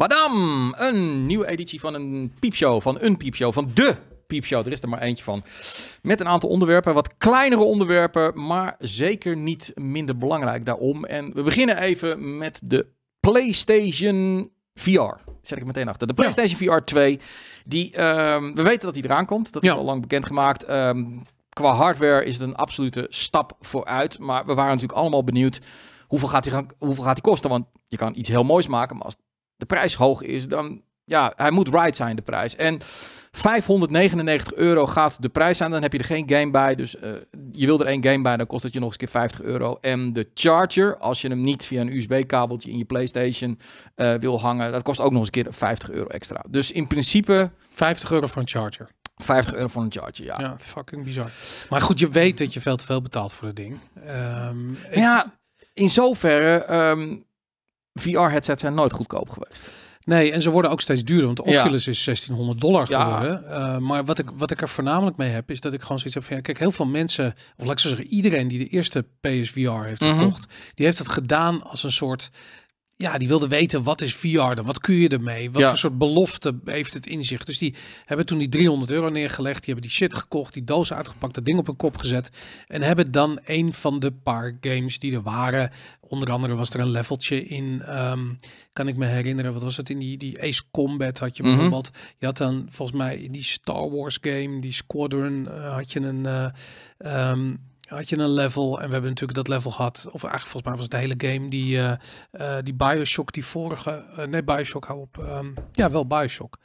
Badam! Een nieuwe editie van een piepshow, van een piepshow, van de piepshow. Er is er maar eentje van. Met een aantal onderwerpen, wat kleinere onderwerpen, maar zeker niet minder belangrijk daarom. En we beginnen even met de PlayStation VR. Zet ik meteen achter. De PlayStation VR 2. Die, ehm, we weten dat die eraan komt. Dat is al lang bekendgemaakt. Um, qua hardware is het een absolute stap vooruit. Maar we waren natuurlijk allemaal benieuwd. Hoeveel gaat, die hoeveel gaat die kosten? Want je kan iets heel moois maken. Maar als de prijs hoog is, dan ja, hij moet right zijn, de prijs. En 599 euro gaat de prijs aan, dan heb je er geen game bij. Dus eh, je wil er één game bij, dan kost het je nog eens keer 50 euro. En de charger, als je hem niet via een USB-kabeltje in je PlayStation eh, wil hangen, dat kost ook nog eens een keer 50 euro extra. Dus in principe... 50 euro voor een charger. 50 euro voor een charger, ja. fucking bizar. Maar goed, je weet dat je veel te veel betaalt voor het ding. Ehm, ja, in zoverre... Ehm, VR-headsets zijn nooit goedkoop geweest. Nee, en ze worden ook steeds duurder, want de Oculus is 1600 dollar geworden. Eh, maar wat ik, wat ik er voornamelijk mee heb, is dat ik gewoon zoiets heb van, kijk, heel veel mensen, of laat ik zeggen, iedereen die de eerste PSVR heeft mhm. gekocht, die heeft het gedaan als een soort ja, die wilden weten wat is VR dan? Wat kun je ermee? Wat voor soort belofte heeft het in zich? Dus die hebben toen die 300 euro neergelegd. Die hebben die shit gekocht, die doos uitgepakt, dat ding op hun kop gezet. En hebben dan een van de paar games die er waren. Onder andere was er een leveltje in, ehm, kan ik me herinneren, wat was het in die, die Ace Combat had je mhm. bijvoorbeeld. Je had dan volgens mij in die Star Wars game, die Squadron, eh, had je een... Eh, ehm, had je een level. En we hebben natuurlijk dat level gehad. Of eigenlijk volgens mij was het de hele game. Die, eh, eh, die Bioshock, die vorige. Uh, nee, Bioshock, hou op. Ehm, ja, wel Bioshock.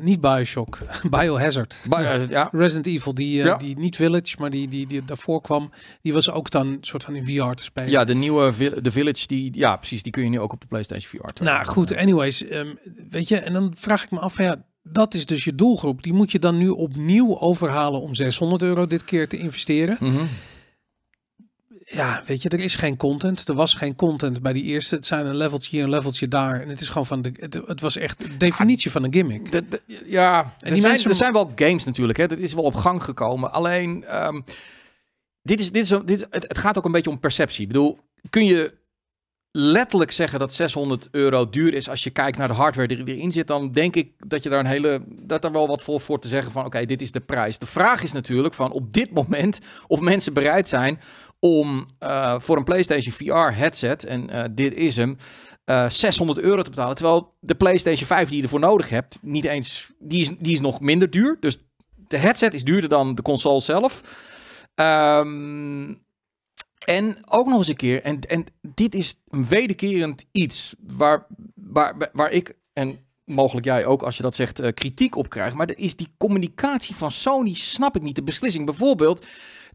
niet Bioshock, Biohazard. Biohazard ja. Resident Evil, die, ja. die niet Village, maar die, die, die daarvoor kwam, die was ook dan soort van in VR te spelen. Ja, de nieuwe de Village, die, ja precies, die kun je nu ook op de PlayStation VR. Nou goed, anyways, ehm, weet je, en dan vraag ik me af, ja, dat is dus je doelgroep. Die moet je dan nu opnieuw overhalen om 600 euro dit keer te investeren. Mhm. Ja, weet je, er is geen content. Er was geen content bij die eerste. Het zijn een leveltje hier, een leveltje daar. En het is gewoon van de. Het, was echt de definitie van een gimmick. ja, en er, zijn, er zijn wel games natuurlijk. Het is wel op gang gekomen. Alleen, ehm, dit is, dit is, dit, het, het gaat ook een beetje om perceptie. Ik bedoel, kun je letterlijk zeggen dat 600 euro duur is als je kijkt naar de hardware die erin zit, dan denk ik dat je daar een hele, dat er wel wat vol voor te zeggen van oké, dit is de prijs. De vraag is natuurlijk van op dit moment of mensen bereid zijn om eh, voor een PlayStation VR headset, en eh, dit is hem, 600 eh, euro te betalen. Terwijl de PlayStation 5 die je ervoor nodig hebt, niet eens, die is, die is nog minder duur. Dus de headset is duurder dan de console zelf. Ehm, en ook nog eens een keer, en, en dit is een wederkerend iets waar, waar, waar ik en mogelijk jij ook als je dat zegt eh, kritiek op krijgt, maar er is die communicatie van Sony, snap ik niet. De beslissing bijvoorbeeld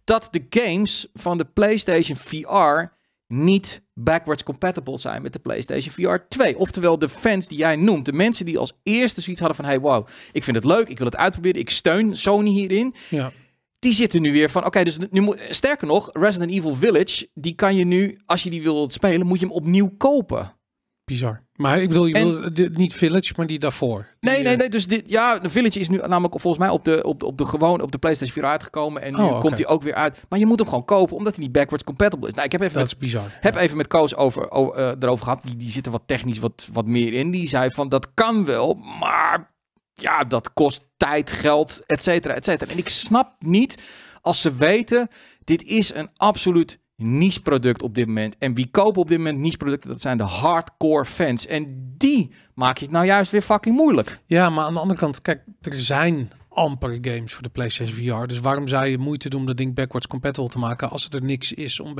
dat de games van de PlayStation VR niet backwards compatible zijn met de PlayStation VR 2. Oftewel de fans die jij noemt, de mensen die als eerste zoiets hadden van hey wow, ik vind het leuk, ik wil het uitproberen, ik steun Sony hierin. Ja die zitten nu weer van, oké, dus nu moet, sterker nog, Resident Evil Village, die kan je nu, als je die wilt spelen, moet je hem opnieuw kopen. Bizar. Maar ik bedoel, je wil, niet Village, maar die daarvoor. nee, nee, eh, nee. Dus dit, ja, de Village is nu namelijk volgens mij op de, op de, op de gewoon op de PlayStation 4 uitgekomen. En nu oh, komt hij ook weer uit. Maar je moet hem gewoon kopen, omdat hij niet backwards compatible is. Nou, ik heb even met, is bizar. Heb even met Koos over, over eh, erover gehad. Die, die zitten wat technisch wat, wat meer in. Die zei van, dat kan wel, maar ja, dat kost tijd, geld, et cetera, et cetera. En ik snap niet als ze weten, dit is een absoluut niche product op dit moment. En wie koopt op dit moment niche producten, dat zijn de hardcore fans. En die maak je het nou juist weer fucking moeilijk. Ja, maar aan de andere kant, kijk, er zijn amper games voor de PlayStation VR. Dus waarom zou je moeite doen om dat ding backwards compatible te maken als het er niks is om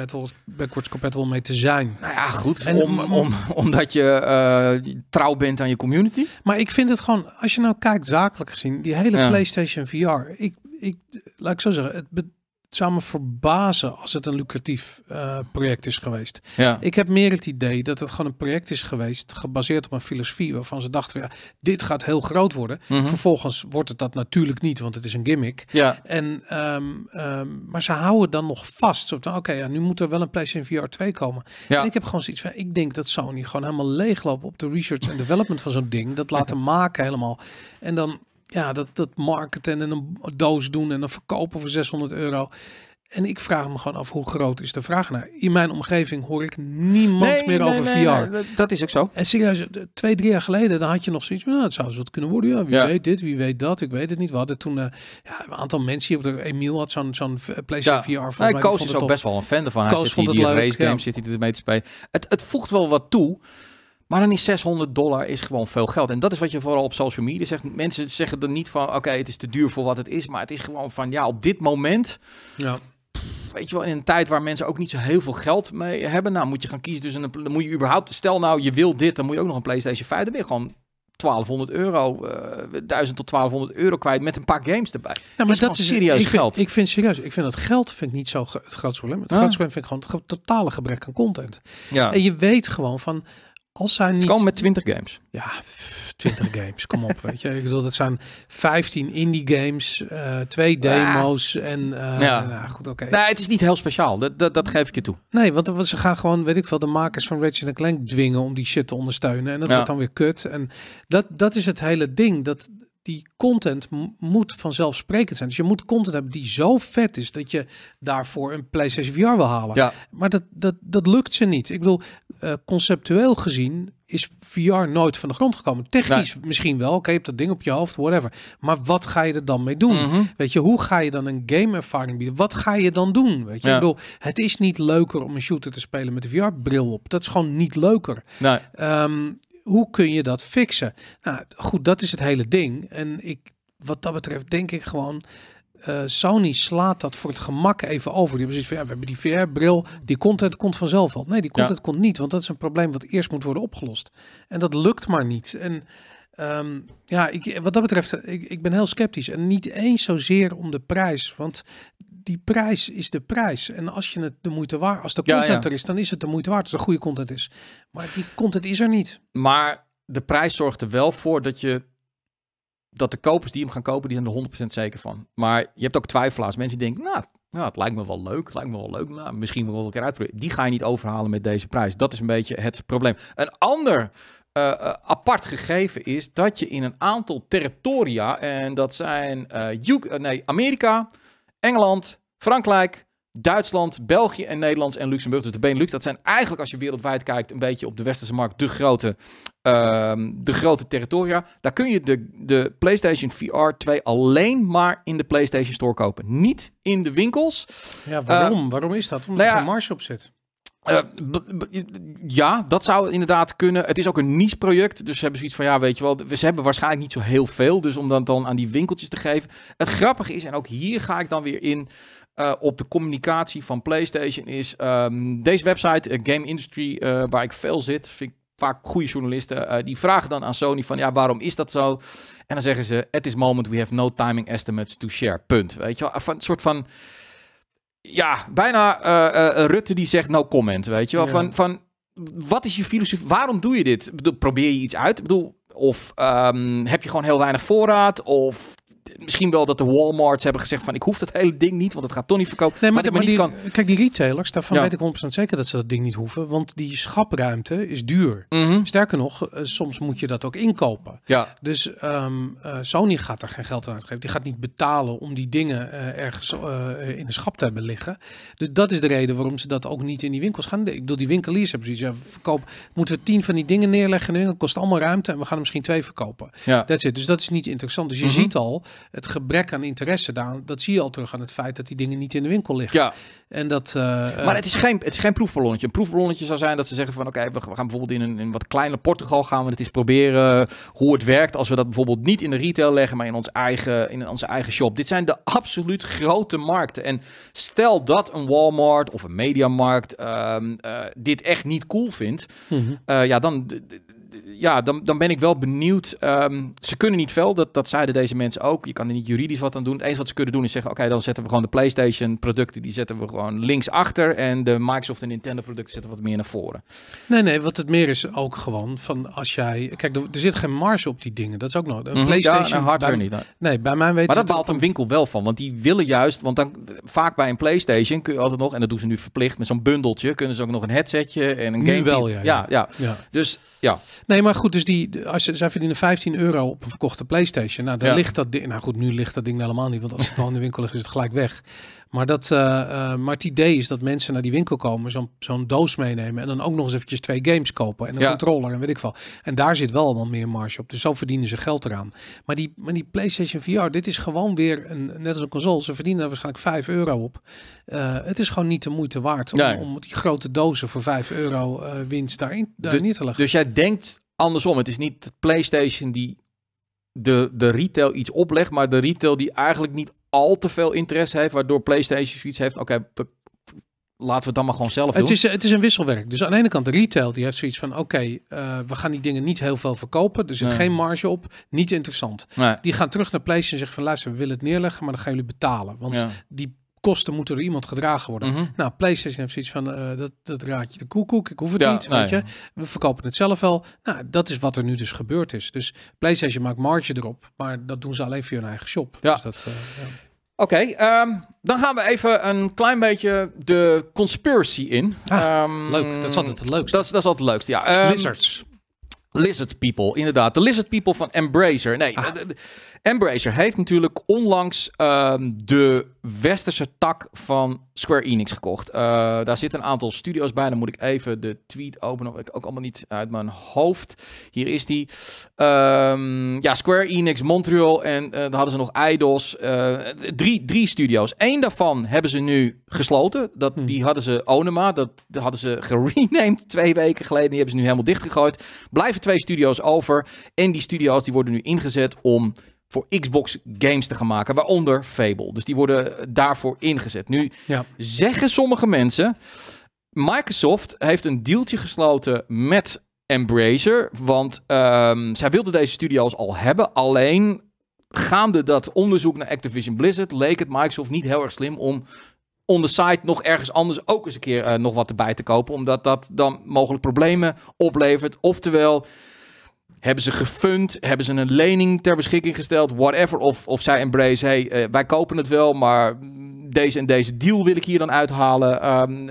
backwards compatible mee te zijn? Nou ja, goed. om, om, omdat je eh, trouw bent aan je community. Maar ik vind het gewoon, als je nou kijkt zakelijk gezien, die hele PlayStation VR. Ik, ik, laat ik zo zeggen, het, het zou me verbazen als het een lucratief eh, project is geweest. Ja. Ik heb meer het idee dat het gewoon een project is geweest gebaseerd op een filosofie waarvan ze dachten, ja, dit gaat heel groot worden. Mhm. Vervolgens wordt het dat natuurlijk niet, want het is een gimmick. Ja. En, ehm, ehm, maar ze houden dan nog vast. Oké, ja, nu moet er wel een PlayStation VR 2 komen. Ja. En ik heb gewoon zoiets van, ik denk dat Sony gewoon helemaal leegloopt op de research en development van zo'n ding. Dat laten maken helemaal. En dan ja, dat, dat marketen en een doos doen en dan verkopen voor 600 euro. En ik vraag me gewoon af hoe groot is de vraag naar. In mijn omgeving hoor ik niemand meer over nee, VR. dat is ook zo. En serieus, twee, drie jaar geleden, dan had je nog zoiets van, nou, het zou eens kunnen worden. Ja, wie weet dit, wie weet dat, ik weet het niet. We hadden toen eh, ja, een aantal mensen hier, op de, Emiel had zo'n zo'n PlayStation ja. VR. Van, Koos is ook tof. best wel een fan ervan. Koos hij zit vond die, het race games zit hij ermee te spelen. Het, het voegt wel wat toe. Maar dan is 600 dollar is gewoon veel geld. En dat is wat je vooral op social media zegt. Mensen zeggen dan niet van, oké, het is te duur voor wat het is. Maar het is gewoon van, ja, op dit moment... Ja. Weet je wel, in een tijd waar mensen ook niet zo heel veel geld mee hebben. Nou, moet je gaan kiezen. Dus een, dan moet je überhaupt... Stel nou, je wil dit, dan moet je ook nog een PlayStation 5. Dan ben je gewoon 1200 euro, 1000 eh, tot 1200 euro kwijt met een paar games erbij. Ja, maar is dat is serieus geld. ik vind serieus, ik vind dat geld vind ik niet zo het grootste probleem. Het ah. grootste probleem vind ik gewoon het totale gebrek aan content. Ja. En je weet gewoon van, als niet... Ze komen met 20 games. Ja, 20 games, kom op, weet je. Ik bedoel, dat zijn 15 indie games, eh, twee demo's en... Eh, ja. Nou, goed, oké. Okay. het is niet heel speciaal, dat, dat, dat geef ik je toe. Nee, want, ze gaan gewoon, weet ik veel, de makers van Ratchet Clank dwingen om die shit te ondersteunen. En dat ja. wordt dan weer kut. En dat, dat is het hele ding, dat die content moet vanzelfsprekend zijn. Dus je moet content hebben die zo vet is dat je daarvoor een PlayStation VR wil halen. Ja. Maar dat, dat, dat lukt ze niet. Ik bedoel, eh, conceptueel gezien is VR nooit van de grond gekomen. Technisch misschien wel. Oké, je hebt dat ding op je hoofd, whatever. Maar wat ga je er dan mee doen? Mhm. Weet je, hoe ga je dan een game-ervaring bieden? Wat ga je dan doen? Weet je, ik bedoel, het is niet leuker om een shooter te spelen met een VR-bril op. Dat is gewoon niet leuker. Nee. Ehm, hoe kun je dat fixen? Nou goed, dat is het hele ding. En ik, wat dat betreft denk ik gewoon... Eh, Sony slaat dat voor het gemak even over. Die hebben van, ja, we hebben die VR-bril, die content komt vanzelf al. Nee, die content komt niet, want dat is een probleem wat eerst moet worden opgelost. En dat lukt maar niet. En ehm, ja, ik, wat dat betreft, eh, ik, ik ben heel sceptisch. En niet eens zozeer om de prijs, want die prijs is de prijs. En als je het de moeite waard, als de content er is, dan is het de moeite waard. Als er goede content is. Maar die content is er niet. Maar de prijs zorgt er wel voor dat je dat de kopers die hem gaan kopen, die zijn er 100% zeker van. Maar je hebt ook twijfelaars. Mensen die denken, nou, nou, het lijkt me wel leuk. Het lijkt me wel leuk. Nou, misschien wel een keer uitproberen. Die ga je niet overhalen met deze prijs. Dat is een beetje het probleem. Een ander eh, eh, apart gegeven is dat je in een aantal territoria, en dat zijn eh, UK, nee, Amerika, Engeland, Frankrijk, Duitsland, België en Nederland en Luxemburg. Dus de Benelux, dat zijn eigenlijk als je wereldwijd kijkt een beetje op de westerse markt de grote, ehm, de grote territoria. Daar kun je de, de PlayStation VR 2 alleen maar in de PlayStation Store kopen. Niet in de winkels. Ja, waarom? Eh, waarom is dat? Omdat nou een er marge op zit. Eh, ja, dat zou inderdaad kunnen. Het is ook een niche-project. Dus ze hebben zoiets van, ja, weet je wel, ze hebben waarschijnlijk niet zo heel veel. Dus om dat dan aan die winkeltjes te geven. Het grappige is, en ook hier ga ik dan weer in eh, op de communicatie van PlayStation, is ehm, deze website, eh, Game Industry, waar ik veel zit, vind ik vaak goede journalisten, die vragen dan aan Sony van, ja, waarom is dat zo? En dan zeggen ze, at this moment we have no timing estimates to share, punt. Weet je wel, een soort van ja, bijna eh, eh, eh, Rutte die zegt no comment, weet je wel. Van, van, wat is je filosofie? Waarom doe je dit? bedoel, probeer je iets uit? bedoel, of ehm, heb je gewoon heel weinig voorraad? Of misschien wel dat de Walmarts hebben gezegd van ik hoef dat hele ding niet, want het gaat toch niet verkopen. Nee, maar, maar, die, kan... Kijk, die retailers, daarvan weet ik 100% zeker dat ze dat ding niet hoeven, want die schapruimte is duur. Mhm. Sterker nog, eh, soms moet je dat ook inkopen. Ja. Dus ehm, eh, Sony gaat er geen geld aan uitgeven. Die gaat niet betalen om die dingen eh, ergens in de schap te hebben liggen. Dus dat is de reden waarom ze dat ook niet in die winkels gaan. Ik bedoel, die winkeliers hebben zoiets. Ja, verkoop, moeten we tien van die dingen neerleggen? in winkel kost allemaal ruimte en we gaan er misschien twee verkopen. Ja. Dat zit. Dus dat is niet interessant. Dus je mhm. ziet al het gebrek aan interesse daar, dat zie je al terug aan het feit dat die dingen niet in de winkel liggen. Ja. En dat, eh, eh, maar het is, geen, het is geen proefballonnetje. Een proefballonnetje zou zijn dat ze zeggen van oké, we gaan bijvoorbeeld in een in wat kleine Portugal gaan we het eens proberen eh, hoe het werkt als we dat bijvoorbeeld niet in de retail leggen, maar in, ons eigen, in onze eigen shop. Dit zijn de absoluut grote markten. En stel dat een Walmart of een Mediamarkt um, dit echt niet cool vindt, mhm. ja, dan ja, dan, dan ben ik wel benieuwd. Ehm, ze kunnen niet veel, dat, dat zeiden deze mensen ook. Je kan er niet juridisch wat aan doen. Het enige wat ze kunnen doen is zeggen: oké, dan zetten we gewoon de PlayStation producten, die zetten we gewoon links achter. En de Microsoft en Nintendo producten zetten we wat meer naar voren. Nee, nee, wat het meer is ook gewoon van als jij. Kijk, er, zit geen marge op die dingen. Dat is ook nodig. Een mhm. PlayStation. Nou, hardware niet. Nee, bij mijn weten. Maar dat baalt een winkel wel van, want die willen juist, want dan vaak bij een PlayStation kun je altijd nog, en dat doen ze nu verplicht met zo'n bundeltje, kunnen ze ook nog een headsetje en een game. Wel, ja, ja, ja, ja. Dus ja. Nee, nee, maar goed, dus die, als, zij verdienen 15 euro op een verkochte PlayStation. Nou, dan ligt dat ding. Nou goed, nu ligt dat ding helemaal niet, want als het dan in de winkel ligt, is het gelijk weg. Maar, dat, eh, eh, maar het idee is dat mensen naar die winkel komen, zo'n doos meenemen en dan ook nog eens eventjes twee games kopen en een controller en weet ik veel. En daar zit wel allemaal meer marge op. Dus zo verdienen ze geld eraan. Maar die, maar die PlayStation VR, dit is gewoon weer, een, net als een console, ze verdienen er waarschijnlijk 5 euro op. Eh, het is gewoon niet de moeite waard om, om die grote dozen voor 5 euro winst daarin, dus daar te leggen. Dus jij denkt andersom. Het is niet PlayStation die de, de retail iets oplegt, maar de retail die eigenlijk niet al te veel interesse heeft, waardoor PlayStation zoiets heeft, oké, laten we het dan maar gewoon zelf doen. Het is, eh, het is een wisselwerk. Dus aan de ene kant de retail, die heeft zoiets van, oké, eh, we gaan die dingen niet heel veel verkopen, er zit geen marge op, niet interessant. Die gaan terug naar PlayStation en zeggen van, luister, we willen het neerleggen, maar dan gaan jullie betalen. Want die kosten moeten door iemand gedragen worden. Mm -hmm. Nou, PlayStation heeft zoiets van, eh, dat, dat raad je de koekoek, ik hoef het niet, je. We verkopen het zelf wel. Nou, dat is wat er nu dus gebeurd is. Dus PlayStation maakt marge erop, maar dat doen ze alleen via hun eigen shop. Ja. Dus dat, eh, ja. Oké, ehm, dan gaan we even een klein beetje de conspiracy in. Ah, ehm, leuk, dat is altijd het leukste. Dat, dat is altijd het leukste, ja. Ehm, Lizards. Lizard People, inderdaad. De Lizard People van Embracer. Nee, ah. Embracer heeft natuurlijk onlangs ehm, de westerse tak van Square Enix gekocht. Eh, daar zitten een aantal studio's bij. Dan moet ik even de tweet openen. ik ook allemaal niet uit mijn hoofd. Hier is die. Ehm, ja, Square Enix, Montreal en uh, daar hadden ze nog idols. Eh, drie, drie studio's. Eén daarvan hebben ze nu gesloten. Dat, hm. Die hadden ze Onema. Dat, dat hadden ze gerenamed twee weken geleden. Die hebben ze nu helemaal dichtgegooid. Blijven twee studio's over. En die studio's die worden nu ingezet om voor Xbox games te gaan maken, waaronder Fable. Dus die worden daarvoor ingezet. Nu zeggen sommige mensen, Microsoft heeft een dealtje gesloten met Embracer, want ehm, zij wilden deze studio's al hebben, alleen gaande dat onderzoek naar Activision Blizzard leek het Microsoft niet heel erg slim om on site nog ergens anders ook eens een keer eh, nog wat erbij te kopen, omdat dat dan mogelijk problemen oplevert. Oftewel, hebben ze gefund? Hebben ze een lening ter beschikking gesteld? Whatever. Of, of zij embrace, hey, eh, wij kopen het wel, maar deze en deze deal wil ik hier dan uithalen. Ehm,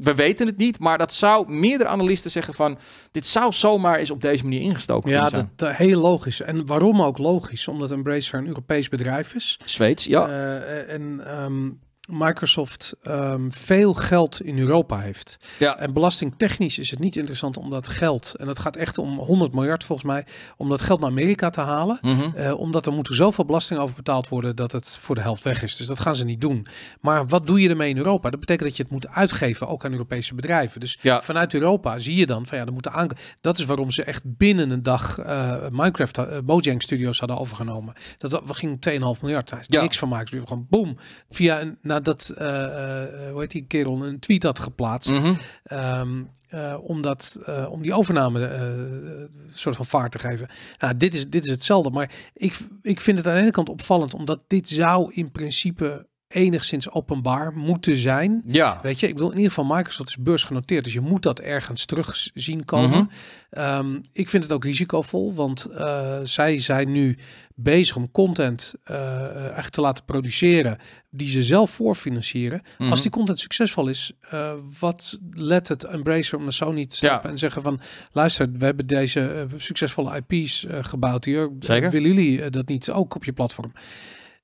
we weten het niet, maar dat zou meerdere analisten zeggen van... dit zou zomaar eens op deze manier ingestoken ja, dat Ja, eh, heel logisch. En waarom ook logisch? Omdat Embracer een Europees bedrijf is. Zweeds, ja. Eh, en... Ehm, Microsoft um, veel geld in Europa heeft. Ja. En belastingtechnisch is het niet interessant om dat geld, en dat gaat echt om 100 miljard volgens mij, om dat geld naar Amerika te halen. Mhm. Eh, omdat er moet zoveel belasting over betaald worden dat het voor de helft weg is. Dus dat gaan ze niet doen. Maar wat doe je ermee in Europa? Dat betekent dat je het moet uitgeven, ook aan Europese bedrijven. Dus ja. vanuit Europa zie je dan van ja, er moeten aank- Dat is waarom ze echt binnen een dag eh, Minecraft, uh, Studios hadden overgenomen. Dat, dat we gingen 2,5 miljard. Daar is niks van maken. gewoon boom. Via een, na nadat, uh, eh, eh, hoe heet die kerel, een tweet had geplaatst. Mm om, die overname een soort van vaart te geven. Nou, dit is, dit is hetzelfde. Maar ik, ik vind het aan de ene kant opvallend, omdat dit zou in principe enigszins openbaar moeten zijn. Ja. Weet je, ik wil in ieder geval Microsoft is beursgenoteerd, dus je moet dat ergens terug zien komen. Mhm. Ehm, ik vind het ook risicovol, want eh, zij zijn nu bezig om content uh, te laten produceren die ze zelf voorfinancieren. Als mhm. die content succesvol is, wat let het Embracer om naar Sony te stappen ja. en zeggen van luister, we hebben deze succesvolle IP's gebouwd hier. Zeker. Willen jullie dat niet ook op je platform?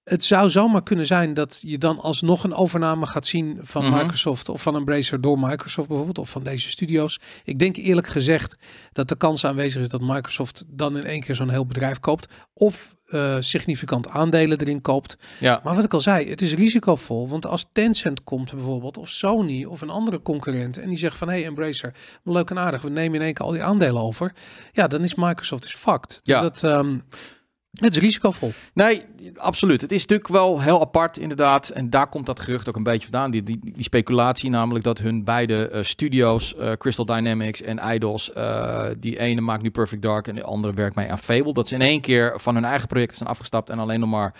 het zou zomaar kunnen zijn dat je dan alsnog een overname gaat zien van mhm. Microsoft of van Embracer door Microsoft bijvoorbeeld of van deze studio's. Ik denk eerlijk gezegd dat de kans aanwezig is dat Microsoft dan in één keer zo'n heel bedrijf koopt of uh, significant aandelen erin koopt. Ja. Maar wat ik al zei, het is risicovol, want als Tencent komt bijvoorbeeld of Sony of een andere concurrent en die zegt van hey Embracer, leuk en aardig, we nemen in één keer al die aandelen over. Ja, dan is Microsoft is fucked. Ja. Dus dat, ehm, het is risicovol. Nee, absoluut. Het is natuurlijk wel heel apart, inderdaad. En daar komt dat gerucht ook een beetje vandaan. Die, die, die speculatie, namelijk dat hun beide eh, studio's, eh, Crystal Dynamics en Idols, uh, eh, die ene maakt nu Perfect Dark en de andere werkt mee aan Fable. Dat ze in één keer van hun eigen projecten zijn afgestapt en alleen nog maar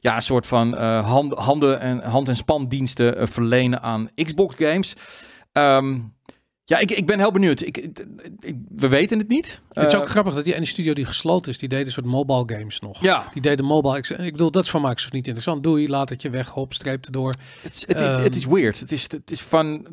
ja, een soort van hand, handen en, hand- en spandiensten verlenen aan Xbox games. Um, ja, ik, ik ben heel benieuwd. Ik, we weten het niet. Het is ook eh, grappig dat die ene studio die gesloten is, die deed een soort mobile games nog. Ja. Die deed de mobile. Ik, ik bedoel, dat is van Microsoft niet interessant. Doei, laat het je weg, hop, streep door Het, het, het is ehm, weird. Het is, het is van.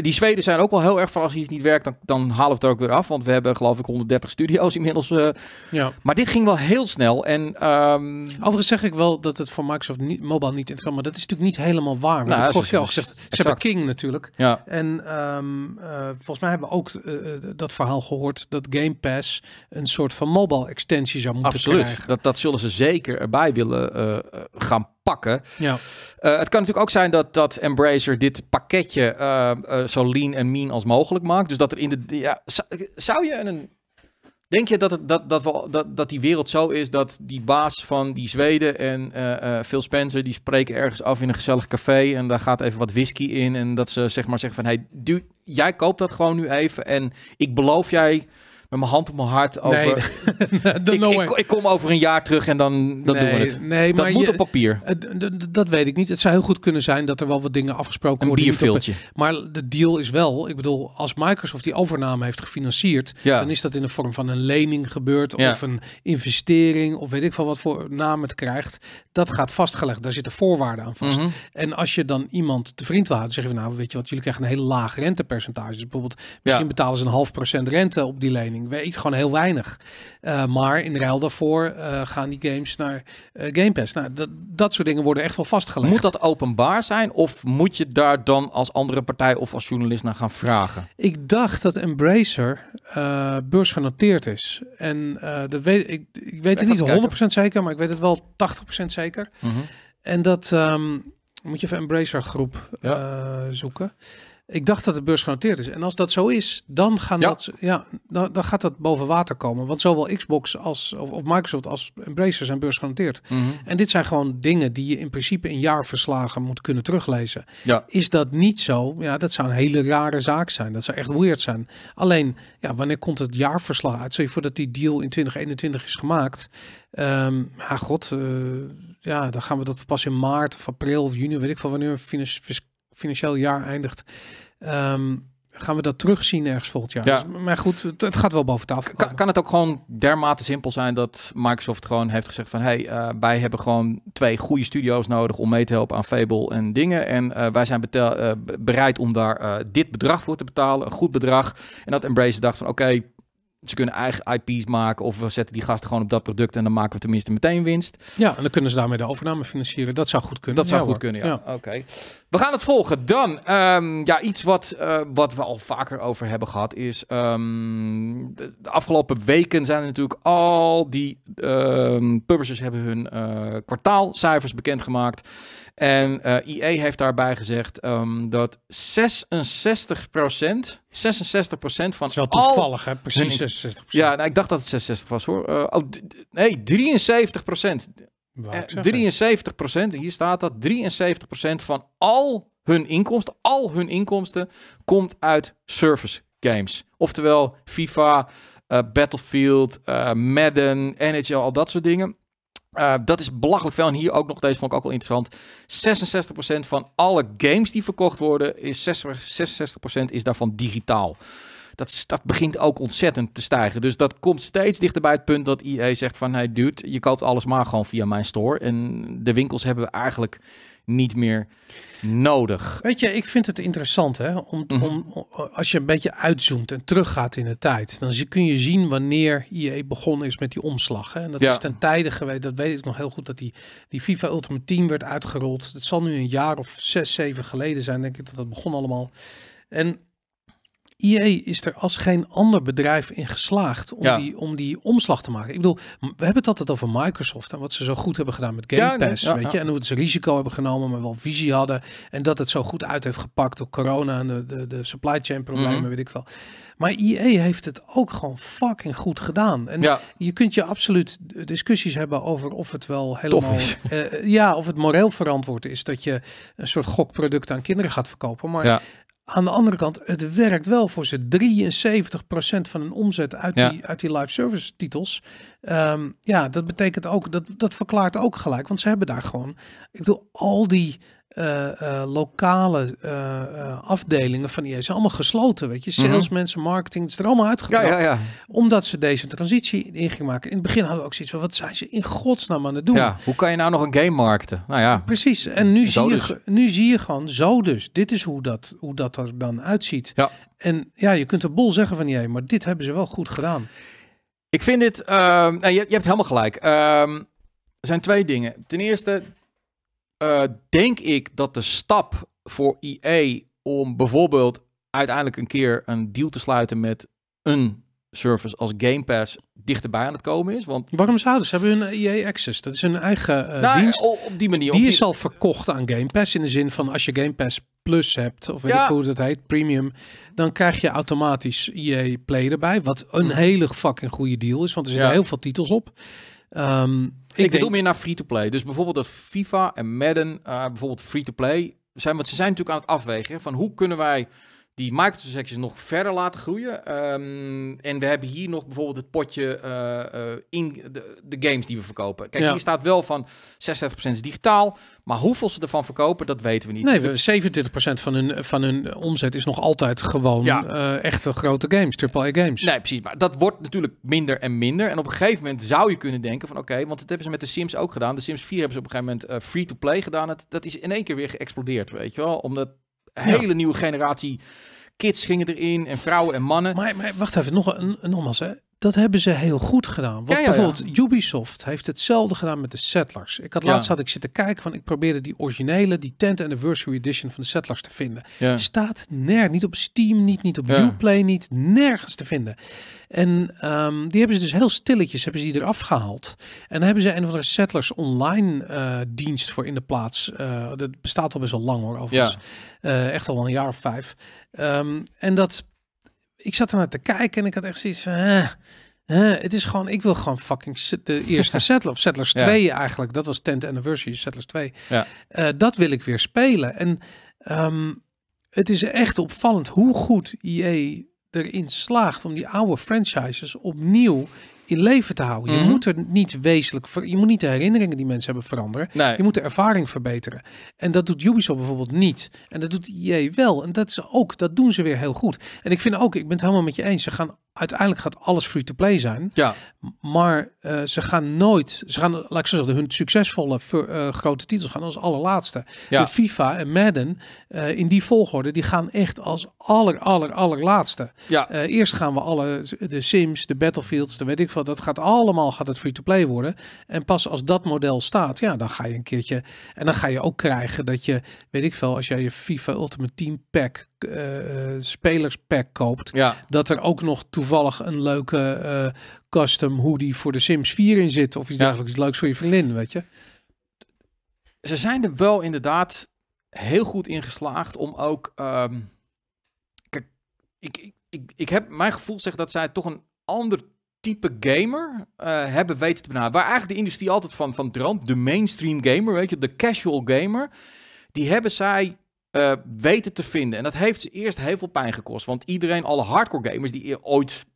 Die Zweden zijn ook wel heel erg van als iets niet werkt, dan, dan halen we het er ook weer af. Want we hebben, geloof ik, 130 studio's inmiddels. Eh. ja. Maar dit ging wel heel snel. En, um, Overigens zeg ik wel dat het voor Microsoft niet, mobile niet interessant Maar dat is natuurlijk niet helemaal waar. Nou, vorig gezegd. Seppa King natuurlijk. Ja. En. Ehm, eh, volgens mij hebben we ook eh, eh, dat verhaal gehoord dat Game Pass een soort van mobile extensie zou moeten krijgen. Absoluut, dat zullen ze zeker erbij willen eh, gaan pakken. Ja. het kan natuurlijk ook zijn dat, dat Embracer dit pakketje zo lean en mean als mogelijk maakt. Dus dat er in de... Ja, zou je een Denk je dat, het, dat, dat, dat, dat die wereld zo is dat die baas van die Zweden en uh, uh, Phil Spencer, die spreken ergens af in een gezellig café en daar gaat even wat whisky in en dat ze zeg maar zeggen van, hey, du jij koopt dat gewoon nu even en ik beloof jij met mijn hand op mijn hart over... ik, ik, kom over een jaar terug en dan, dan doen we het. Nee, dat maar moet op papier. Dat weet ik niet. Het zou heel goed kunnen zijn dat er wel wat dingen afgesproken een worden. Maar de deal is wel, ik bedoel, als Microsoft die overname heeft gefinancierd, ja. dan is dat in de vorm van een lening gebeurd of een investering of weet ik van wat voor naam het krijgt. Dat gaat vastgelegd. Daar zitten voorwaarden aan vast. Mhm. En als je dan iemand te vriend wil houden, zeggen van nou, weet je wat, jullie krijgen een heel laag rentepercentage. Dus bijvoorbeeld, misschien ja. betalen ze een half procent rente op die lening. Ik Weet gewoon heel weinig. Eh, maar in ruil daarvoor uh, gaan die games naar uh, Game Pass. Nou, dat, dat soort dingen worden echt wel vastgelegd. Moet dat openbaar zijn? Of moet je daar dan als andere partij of als journalist naar gaan vragen? Ik dacht dat Embracer beursgenoteerd is. En ik, ik weet het niet 100% zeker, maar ik weet het wel 80% zeker. Mhm. En dat ehm, moet je even Embracer groep zoeken. Ik dacht dat de beurs genoteerd is. En als dat zo is, dan, gaan Dat, ja, dan, dan gaat dat boven water komen. Want zowel Xbox als, of, Microsoft als Embracer zijn beurs genoteerd. Mhm. En dit zijn gewoon dingen die je in principe in jaarverslagen moet kunnen teruglezen. Is dat niet zo? Ja, dat zou een hele rare zaak zijn. Dat zou echt weird zijn. Alleen, ja, wanneer komt het jaarverslag uit? Stel je voordat die deal in 2021 is gemaakt. Um, ah god, eh, ja, dan gaan we dat pas in maart of april of juni, weet ik veel, wanneer, financieel jaar eindigt. Ehm, gaan we dat terugzien ergens volgend jaar. Ja. Dus, maar goed, het, gaat wel boven tafel. Kan, het ook gewoon dermate simpel zijn dat Microsoft gewoon heeft gezegd van... hey, eh, wij hebben gewoon twee goede studio's nodig om mee te helpen aan Fable en dingen. En eh, wij zijn betel, eh, bereid om daar dit bedrag voor te betalen, een goed bedrag. En dat Embrace dacht van oké, ze kunnen eigen IP's maken of we zetten die gasten gewoon op dat product en dan maken we tenminste meteen winst. Ja, en dan kunnen ze daarmee de overname financieren. Dat zou goed kunnen. Dat zou goed kunnen, ja. Oké. We gaan het volgen. Dan, ehm, ja, iets wat, eh, wat we al vaker over hebben gehad is, ehm, de, afgelopen weken zijn er natuurlijk al die um, publishers hebben hun eh, kwartaalcijfers bekendgemaakt. En eh, IE heeft daarbij gezegd ehm, dat 66 66 van. Dat is wel toevallig, hè? Precies 66 Ja, nou, ik dacht dat het 66 was hoor. Eh, nee, 73 73 eh, hier staat dat 73 van al hun inkomsten, al hun inkomsten, komt uit service games. Oftewel FIFA, Battlefield, Madden, NHL, al dat soort dingen. Eh, dat is belachelijk veel. En hier ook nog, deze vond ik ook wel interessant. 66% van alle games die verkocht worden, is 66%, is daarvan digitaal. Dat, dat, begint ook ontzettend te stijgen. Dus dat komt steeds dichter bij het punt dat IE zegt van... hey dude, je koopt alles maar gewoon via mijn store. En de winkels hebben we eigenlijk niet meer nodig. Weet je, ik vind het interessant hè, om, mhm. om, als je een beetje uitzoomt en teruggaat in de tijd, dan kun je zien wanneer IE begonnen is met die omslag. Hè. En dat is ten tijde geweest, dat weet ik nog heel goed, dat die, die FIFA Ultimate Team werd uitgerold. Dat zal nu een jaar of zes, zeven geleden zijn, denk ik, dat dat begon allemaal. En IE is er als geen ander bedrijf in geslaagd om, die, om die omslag te maken. Ik bedoel, we hebben het altijd over Microsoft en wat ze zo goed hebben gedaan met Game Pass, weet je. En hoe ze risico hebben genomen, maar wel visie hadden. En dat het zo goed uit heeft gepakt door corona en de, de, de supply chain problemen, mhm. weet ik veel. Maar IE heeft het ook gewoon fucking goed gedaan. En je kunt je absoluut discussies hebben over of het wel helemaal... Eh, eh, ja, of het moreel verantwoord is dat je een soort gokproduct aan kinderen gaat verkopen. Maar aan de andere kant, het werkt wel voor ze. 73% van hun omzet uit, die, uit die live service titels. Ehm, ja, dat betekent ook, dat, dat verklaart ook gelijk. Want ze hebben daar gewoon, ik bedoel, al die eh, eh, lokale eh, afdelingen van je zijn allemaal gesloten. Weet je, mhm. mensen marketing, het is er allemaal uitgetrapt. Omdat ze deze transitie in gingen maken. In het begin hadden we ook zoiets van, wat zijn ze in godsnaam aan het doen? Ja, hoe kan je nou nog een game markten? Nou ja. Precies, en nu, zie, je, dus. nu zie je gewoon zo dus. Dit is hoe dat, hoe dat er dan uitziet. Ja. En ja, je kunt er bol zeggen van, jij, maar dit hebben ze wel goed gedaan. Ik vind dit, ehm, nou, je, je, hebt helemaal gelijk. Ehm, er zijn twee dingen. Ten eerste, eh, denk ik dat de stap voor EA om bijvoorbeeld uiteindelijk een keer een deal te sluiten met een service als Game Pass dichterbij aan het komen is. Want... Waarom zouden ze? hebben hun EA Access? Dat is hun eigen uh, nou, dienst. Op die manier. die, is al verkocht aan Game Pass. In de zin van als je Game Pass Plus hebt, of weet ik hoe het heet, Premium, dan krijg je automatisch EA Play erbij. Wat een hm. hele fucking goede deal is, want er zitten heel veel titels op. Ehm, ik, ik bedoel meer naar free-to-play. Dus bijvoorbeeld dat FIFA en Madden eh, bijvoorbeeld free-to-play zijn. Want ze zijn natuurlijk aan het afwegen van hoe kunnen wij die microtransactions nog verder laten groeien. Ehm, en we hebben hier nog bijvoorbeeld het potje eh, eh, in de, de, games die we verkopen. Kijk, hier staat wel van 36% is digitaal, maar hoeveel ze ervan verkopen, dat weten we niet. Nee, 27% van hun, van hun omzet is nog altijd gewoon ja. uh, echte grote games, AAA games. Nee, precies. Maar dat wordt natuurlijk minder en minder. En op een gegeven moment zou je kunnen denken van oké, want dat hebben ze met de Sims ook gedaan. De Sims 4 hebben ze op een gegeven moment free-to-play gedaan. Het, dat is in één keer weer geëxplodeerd, weet je wel. Omdat hele nieuwe generatie kids gingen erin en vrouwen en mannen. Maar, maar wacht even, nog, nogmaals hè dat hebben ze heel goed gedaan. Want bijvoorbeeld Ubisoft heeft hetzelfde gedaan met de Settlers. Ik had laatst had ik zitten kijken, van ik probeerde die originele, die en de Anniversary Edition van de Settlers te vinden. Staat nergens, niet op Steam, niet, niet op Uplay, niet nergens te vinden. En ehm, die hebben ze dus heel stilletjes, hebben ze die eraf gehaald. En dan hebben ze een van de Settlers online eh, dienst voor in de plaats. Eh, dat bestaat al best wel lang hoor, overigens. Eh, echt al een jaar of vijf. Ehm, en dat ik zat ernaar te kijken en ik had echt zoiets van... het is gewoon, ik wil gewoon fucking de eerste Settlers, of Settlers 2 eigenlijk. Dat was 10 Anniversary, Settlers 2. Ja. Eh, dat wil ik weer spelen. En ehm, het is echt opvallend hoe goed EA erin slaagt om die oude franchises opnieuw in leven te houden. Je mhm. moet er niet wezenlijk, je moet niet de herinneringen die mensen hebben veranderen. Je moet de ervaring verbeteren. En dat doet Ubisoft bijvoorbeeld niet. En dat doet EA wel. En dat is ook, dat doen ze weer heel goed. En ik vind ook, ik ben het helemaal met je eens. Ze gaan uiteindelijk gaat alles free to play zijn. Ja. Maar eh, ze gaan nooit, ze gaan, laat ik zo zeggen, hun succesvolle eh, grote titels gaan als allerlaatste. Ja. De FIFA en Madden eh, in die volgorde, die gaan echt als aller aller allerlaatste. Ja. eerst gaan we alle de Sims, de Battlefields, de weet ik veel dat gaat allemaal gaat het free-to-play worden. En pas als dat model staat, ja, dan ga je een keertje. En dan ga je ook krijgen dat je, weet ik veel, als jij je FIFA Ultimate Team Pack uh, eh, spelerspack koopt, ja. dat er ook nog toevallig een leuke uh, custom hoodie voor de Sims 4 in zit of iets ja. dergelijks leuks voor je vriendin, weet je. Ze zijn er wel inderdaad heel goed in geslaagd om ook. Ehm, kijk, ik, ik, ik, ik heb mijn gevoel zegt dat zij toch een ander type gamer eh, hebben weten te benaderen. Waar eigenlijk de industrie altijd van, van droomt. De mainstream gamer, weet je, de casual gamer. Die hebben zij eh, weten te vinden. En dat heeft ze eerst heel veel pijn gekost. Want iedereen, alle hardcore gamers die ooit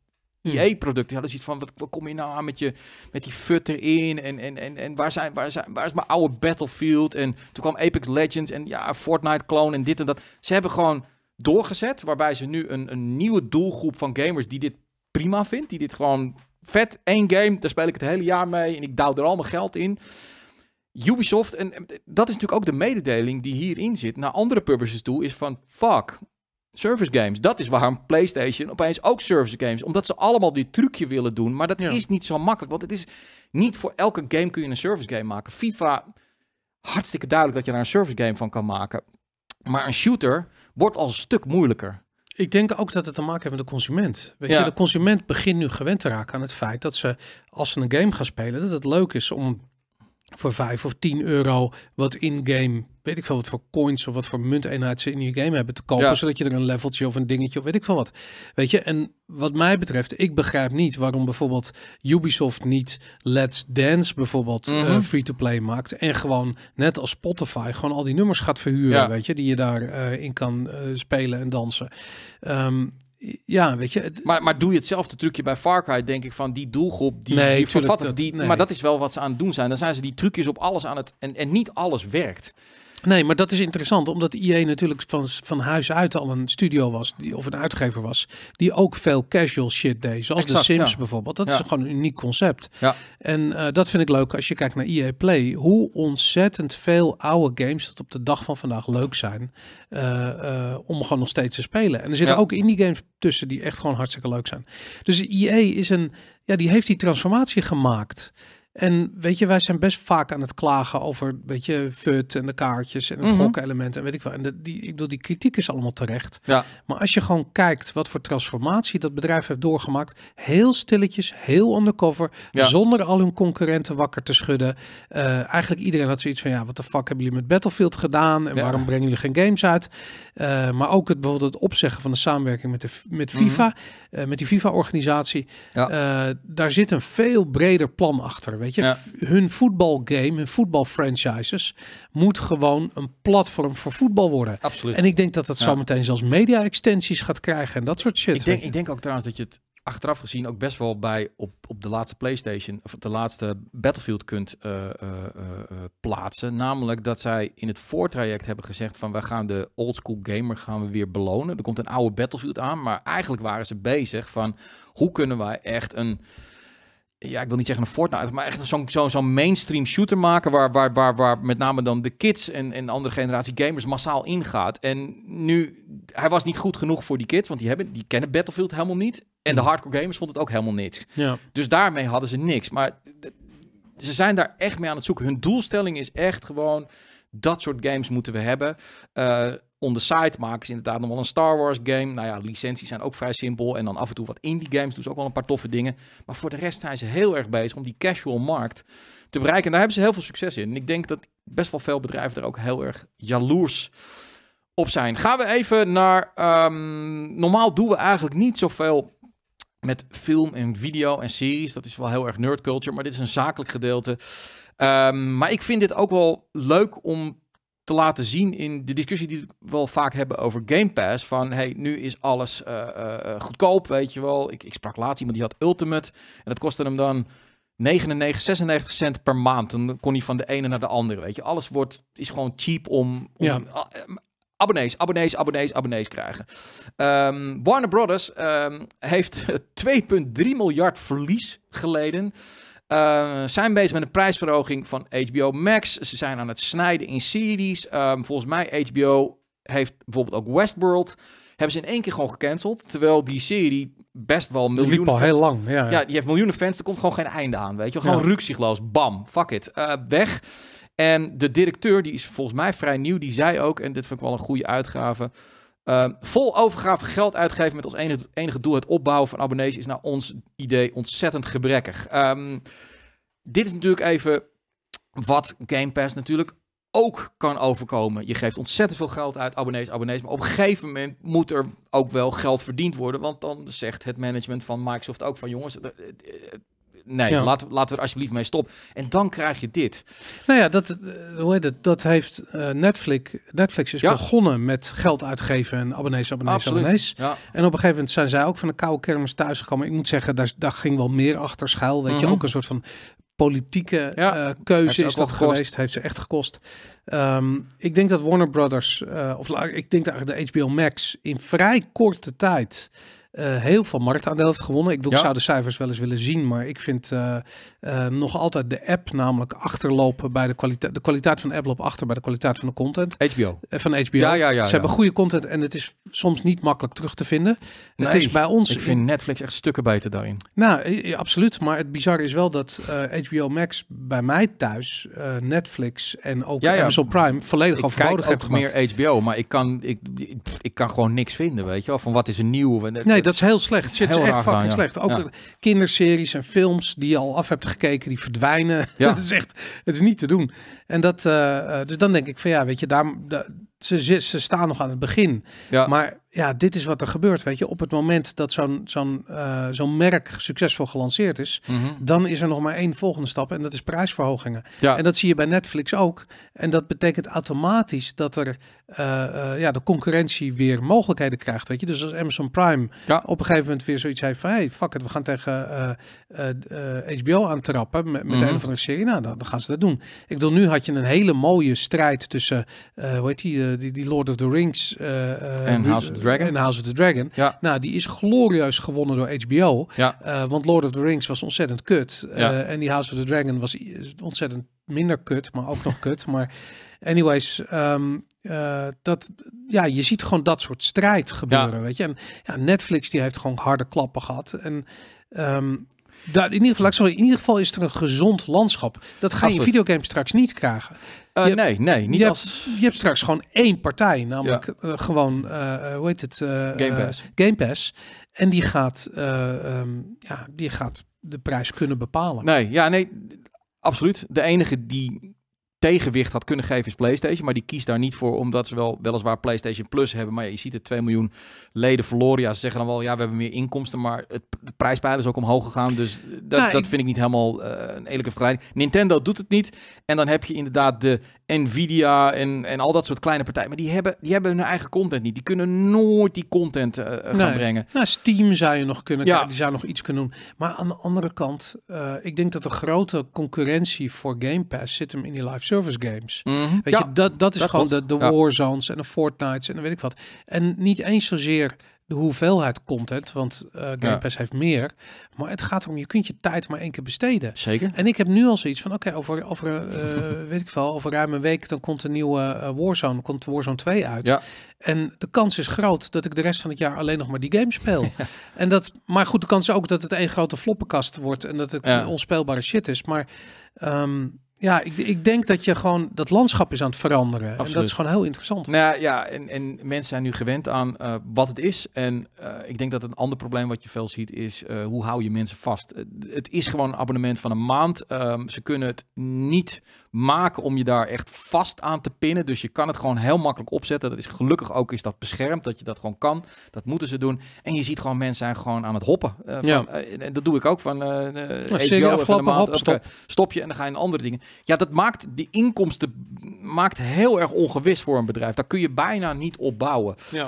hmm. EA-producten hadden zoiets van, wat, kom je nou aan met, je, met die futter in En, en, en, en waar, zijn, waar, zijn, waar is mijn oude Battlefield? En toen kwam Apex Legends en ja, Fortnite-clone en dit en dat. Ze hebben gewoon doorgezet, waarbij ze nu een, een nieuwe doelgroep van gamers die dit prima vindt. Die dit gewoon vet, één game, daar speel ik het hele jaar mee en ik douw er al mijn geld in. Ubisoft, en dat is natuurlijk ook de mededeling die hierin zit naar andere publishers toe, is van fuck, service games. Dat is waarom PlayStation opeens ook service games. Omdat ze allemaal die trucje willen doen. Maar dat is niet zo makkelijk. Want het is niet voor elke game kun je een service game maken. FIFA, hartstikke duidelijk dat je daar een service game van kan maken. Maar een shooter wordt al een stuk moeilijker ik denk ook dat het te maken heeft met de consument. Weet je, de consument begint nu gewend te raken aan het feit dat ze, als ze een game gaan spelen, dat het leuk is om voor 5 of 10 euro wat in-game, weet ik veel wat voor coins of wat voor munteenheid ze in je game hebben te kopen, zodat je er een leveltje of een dingetje of weet ik veel wat. Weet je, en wat mij betreft, ik begrijp niet waarom bijvoorbeeld Ubisoft niet Let's Dance bijvoorbeeld eh, mhm. free-to-play maakt en gewoon net als Spotify gewoon al die nummers gaat verhuren, weet je, die je daarin eh, in kan eh, spelen en dansen. Ehm, ja, weet je. Maar, maar doe je hetzelfde trucje bij Far Cry, denk ik, van die doelgroep die, nee, die, die Maar dat is wel wat ze aan het doen zijn. Dan zijn ze die trucjes op alles aan het. En, en niet alles werkt. Nee, maar dat is interessant, omdat IE natuurlijk van, van huis uit al een studio was, die, of een uitgever was, die ook veel casual shit deed. Zoals de Sims bijvoorbeeld. Dat is gewoon een uniek concept. Ja. En eh, dat vind ik leuk als je kijkt naar IE Play. Hoe ontzettend veel oude games dat op de dag van vandaag leuk zijn, eh, eh, om gewoon nog steeds te spelen. En er zitten ook indie games tussen die echt gewoon hartstikke leuk zijn. Dus IE is een, ja, die heeft die transformatie gemaakt. En weet je, wij zijn best vaak aan het klagen over, weet je, fut en de kaartjes en het mm en weet ik wel. En de, die, ik bedoel, die kritiek is allemaal terecht. Ja. Maar als je gewoon kijkt wat voor transformatie dat bedrijf heeft doorgemaakt, heel stilletjes, heel undercover, ja. zonder al hun concurrenten wakker te schudden. Eh, eigenlijk iedereen had zoiets van, ja, wat de fuck hebben jullie met Battlefield gedaan en waarom brengen jullie geen games uit? Eh, maar ook het bijvoorbeeld het opzeggen van de samenwerking met, de, met mhm. FIFA, eh, met die FIFA-organisatie. daar zit een veel breder plan achter. Weet Weet je, ja. hun voetbalgame, hun voetbalfranchises, moet gewoon een platform voor voetbal worden. Absoluut. En ik denk dat dat ja. zo meteen zelfs media-extensies gaat krijgen en dat soort shit. Ik denk, ik denk ook trouwens dat je het achteraf gezien ook best wel bij op, op de laatste PlayStation of de laatste Battlefield kunt eh, eh, eh, plaatsen. Namelijk dat zij in het voortraject hebben gezegd van we gaan de oldschool gamer gaan we weer belonen. Er komt een oude Battlefield aan, maar eigenlijk waren ze bezig van hoe kunnen wij echt een ja, ik wil niet zeggen een Fortnite, maar echt zo'n zo'n zo mainstream shooter maken waar, waar, waar, waar met name dan de kids en, en andere generatie gamers massaal ingaat. En nu, hij was niet goed genoeg voor die kids, want die, hebben, die kennen Battlefield helemaal niet. En de mm. hardcore gamers vond het ook helemaal niks. Ja. Dus daarmee hadden ze niks. Maar ze zijn daar echt mee aan het zoeken. Hun doelstelling is echt gewoon dat soort games moeten we hebben. Eh, on the side maken ze inderdaad nog wel een Star Wars game. Nou ja, licenties zijn ook vrij simpel. En dan af en toe wat indie games doen ze ook wel een paar toffe dingen. Maar voor de rest zijn ze heel erg bezig om die casual markt te bereiken. En daar hebben ze heel veel succes in. En ik denk dat best wel veel bedrijven er ook heel erg jaloers op zijn. Gaan we even naar... Ehm, normaal doen we eigenlijk niet zoveel met film en video en series. Dat is wel heel erg nerd culture, maar dit is een zakelijk gedeelte. Ehm, maar ik vind dit ook wel leuk om te laten zien in de discussie die we wel vaak hebben over Game Pass. Van hey, nu is alles eh, eh, eh, goedkoop, weet je wel. Ik, ik sprak laatst iemand die had Ultimate en dat kostte hem dan 99, 96 cent per maand. Dan kon hij van de ene naar de andere, weet je. Alles wordt, is gewoon cheap om, om ja. abonnees, abonnees, abonnees, abonnees krijgen. Ehm, Warner Brothers ehm, heeft 2,3 miljard verlies geleden. Uh, zijn bezig met een prijsverhoging van HBO Max. Ze zijn aan het snijden in series. Ehm, volgens mij HBO heeft bijvoorbeeld ook Westworld. Hebben ze in één keer gewoon gecanceld. Terwijl die serie best wel miljoenen fans... heel lang, ja, die heeft miljoenen fans. Er komt gewoon geen einde aan, weet je. Gewoon ja. Bam, fuck it. Eh, weg. En de directeur, die is volgens mij vrij nieuw, die zei ook... en dit vind ik wel een goede uitgave... Ehm, vol overgave geld uitgeven met als enige, doel het opbouwen van abonnees is naar ons idee ontzettend gebrekkig. Ehm, dit is natuurlijk even wat Game Pass natuurlijk ook kan overkomen. Je geeft ontzettend veel geld uit, abonnees, abonnees. Maar op een gegeven moment moet er ook wel geld verdiend worden. Want dan zegt het management van Microsoft ook van jongens, nee, laat, laten we er alsjeblieft mee stoppen. En dan krijg je dit. Nou ja, dat, eh, hoe heet het, dat heeft eh, Netflix, Netflix is ja. begonnen met geld uitgeven en abonnees, abonnees, abonnees. En op een gegeven moment zijn zij ook van de koude kermis thuisgekomen. Ik moet zeggen, daar, daar ging wel meer achter schuil. Weet je, mhm. ook een soort van politieke eh, keuze is dat geweest. Heeft ze echt gekost. Ehm, ik denk dat Warner Brothers, uh, of ik denk dat eigenlijk de HBO Max in vrij korte tijd eh, heel veel marktaandeel heeft gewonnen. Ik, bedoel, ik zou de cijfers wel eens willen zien, maar ik vind eh, eh, nog altijd de app namelijk achterlopen bij de kwaliteit. De kwaliteit van de app loopt achter bij de kwaliteit van de content. HBO. van HBO. Ja, ja, ja, Ze hebben goede content en het is soms niet makkelijk terug te vinden. het is bij ons. Ik vind Netflix echt stukken beter daarin. Nou, absoluut. Maar het bizarre is wel dat HBO Max bij mij thuis Netflix en ook Amazon Prime volledig ik overbodig heeft gemaakt. meer HBO, maar ik kan, ik, ik, kan gewoon niks vinden, weet je wel. Van wat is er nieuw? Nee, dat is heel slecht. Shit, is echt fucking slecht. Ook kinderseries en films die je al af hebt gekeken, die verdwijnen. dat is echt, het is niet te doen. En dat, eh, eh, dus dan denk ik van ja, weet je, daar ze, ze staan nog aan het begin. Maar ja, dit is wat er gebeurt. Weet je, op het moment dat zo'n zo'n eh, merk succesvol gelanceerd is, mhm. dan is er nog maar één volgende stap en dat is prijsverhogingen. En dat zie je bij Netflix ook. En dat betekent automatisch dat er eh, eh, ja, de concurrentie weer mogelijkheden krijgt. Weet je, dus als Amazon Prime op een gegeven moment weer zoiets heeft van hey, fuck it, we gaan tegen HBO aantrappen met, met mm een of andere serie. Nou, dan, dan, gaan ze dat doen. Ik bedoel, nu had je een hele mooie strijd tussen, hoe heet die? Eh, die, die Lord of the Rings. Eh, eh, en House of the Dragon. En House of the Dragon. Ja. Nou, die is glorieus gewonnen door HBO. Ja. want Lord of the Rings was ontzettend kut. Ja. en die House of the Dragon was ontzettend minder kut, maar ook nog kut. Maar anyways, ehm, dat, ja, je ziet gewoon dat soort strijd gebeuren, weet je. En ja, Netflix die heeft gewoon harde klappen gehad. En um, daar, in, ieder geval, sorry, in ieder geval is er een gezond landschap. Dat ga je in videogames straks niet krijgen. Eh, nee, nee, niet je als... Hebt, je hebt straks gewoon één partij, namelijk eh, gewoon, eh, hoe heet het? Game Pass. Game Pass. En die gaat, ehm, ja, die gaat de prijs kunnen bepalen. Nee, ja, nee, absoluut. De enige die tegenwicht had kunnen geven is PlayStation. Maar die kiest daar niet voor, omdat ze wel weliswaar PlayStation Plus hebben. Maar ja, je ziet het 2 miljoen leden verloren. Ja, ze zeggen dan wel, ja, we hebben meer inkomsten. Maar het prijspijl is ook omhoog gegaan. Dus dat, nou, dat vind ik niet helemaal eh, een eerlijke vergelijking. Nintendo doet het niet. En dan heb je inderdaad de Nvidia en, en al dat soort kleine partijen. Maar die hebben, die hebben hun eigen content niet. Die kunnen nooit die content eh, eh, gaan brengen. Nou, Steam zou je nog kunnen, ja. die zou nog iets kunnen doen. Maar aan de andere kant, ik denk dat de grote concurrentie voor Game Pass zit hem in die live service games. Mhm. Weet je, dat, dat is gewoon de, de ja. Warzones en de Fortnites en dan weet ik wat. En niet eens zozeer de hoeveelheid content, want uh, Game Pass heeft meer. Maar het gaat om, je kunt je tijd maar één keer besteden. Zeker. En ik heb nu al zoiets van, oké, over, over uh, weet ik veel, over ruim een week, dan komt een nieuwe eh, Warzone, komt Warzone 2 uit. Ja. En de kans is groot dat ik de rest van het jaar alleen nog maar die game speel. Ja. En dat, maar goed, de kans is ook dat het één grote floppenkast wordt en dat het onspeelbare shit is. Maar... Ehm, ja, ik, ik, denk dat je gewoon dat landschap is aan het veranderen. Absoluut. En dat is gewoon heel interessant. Nou ja, en, en mensen zijn nu gewend aan eh, wat het is. En eh, ik denk dat een ander probleem wat je veel ziet is eh, hoe hou je mensen vast. het is gewoon een abonnement van een maand. Ehm, ze kunnen het niet maken om je daar echt vast aan te pinnen. Dus je kan het gewoon heel makkelijk opzetten. Dat is gelukkig ook is dat beschermd, dat je dat gewoon kan. Dat moeten ze doen. En je ziet gewoon mensen zijn gewoon aan het hoppen. Eh, van, ja. Eh, en dat doe ik ook van uh, van maand, stop. je en dan ga je naar andere dingen. Ja, dat maakt die inkomsten maakt heel erg ongewis voor een bedrijf. Daar kun je bijna niet op bouwen. Ja.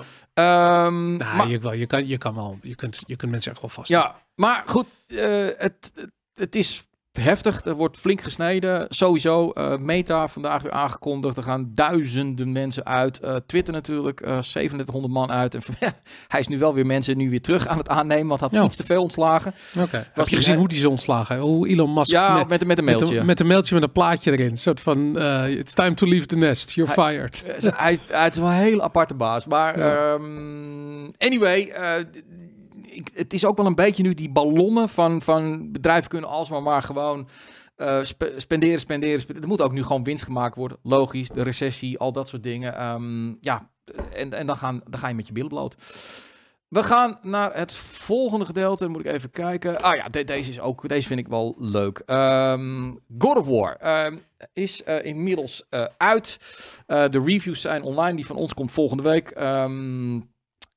Um, maar, je, wel, je, kan, je kan wel, je kunt, je kunt mensen echt wel vast. Ja, maar goed, eh, het, het is heftig. Er wordt flink gesneden. Sowieso, eh, Meta vandaag weer aangekondigd. Er gaan duizenden mensen uit. Eh, Twitter natuurlijk, 3700 eh, man uit. En hij is nu wel weer mensen nu weer terug aan het aannemen. Want had iets te veel ontslagen. Okay. Heb je gezien hoe die ze ontslagen? Hoe Elon Musk... Ja, met, met, met een mailtje. Met een, mailtje met een plaatje erin. Een soort van, it's time to leave the nest. You're fired. hij, hij, is wel een heel aparte baas. Maar ehm, anyway, ik, het is ook wel een beetje nu die ballonnen van, van bedrijven kunnen alsmaar maar gewoon eh, spenderen, spenderen, Er moet ook nu gewoon winst gemaakt worden. Logisch, de recessie, al dat soort dingen. Ehm, ja, en, en dan, gaan, dan ga je met je billen bloot. We gaan naar het volgende gedeelte. Dan moet ik even kijken. Ah ja, deze, is ook, deze vind ik wel leuk. Um, God of War ehm, is eh, inmiddels eh, uit. de reviews zijn online. Die van ons komt volgende week. Um,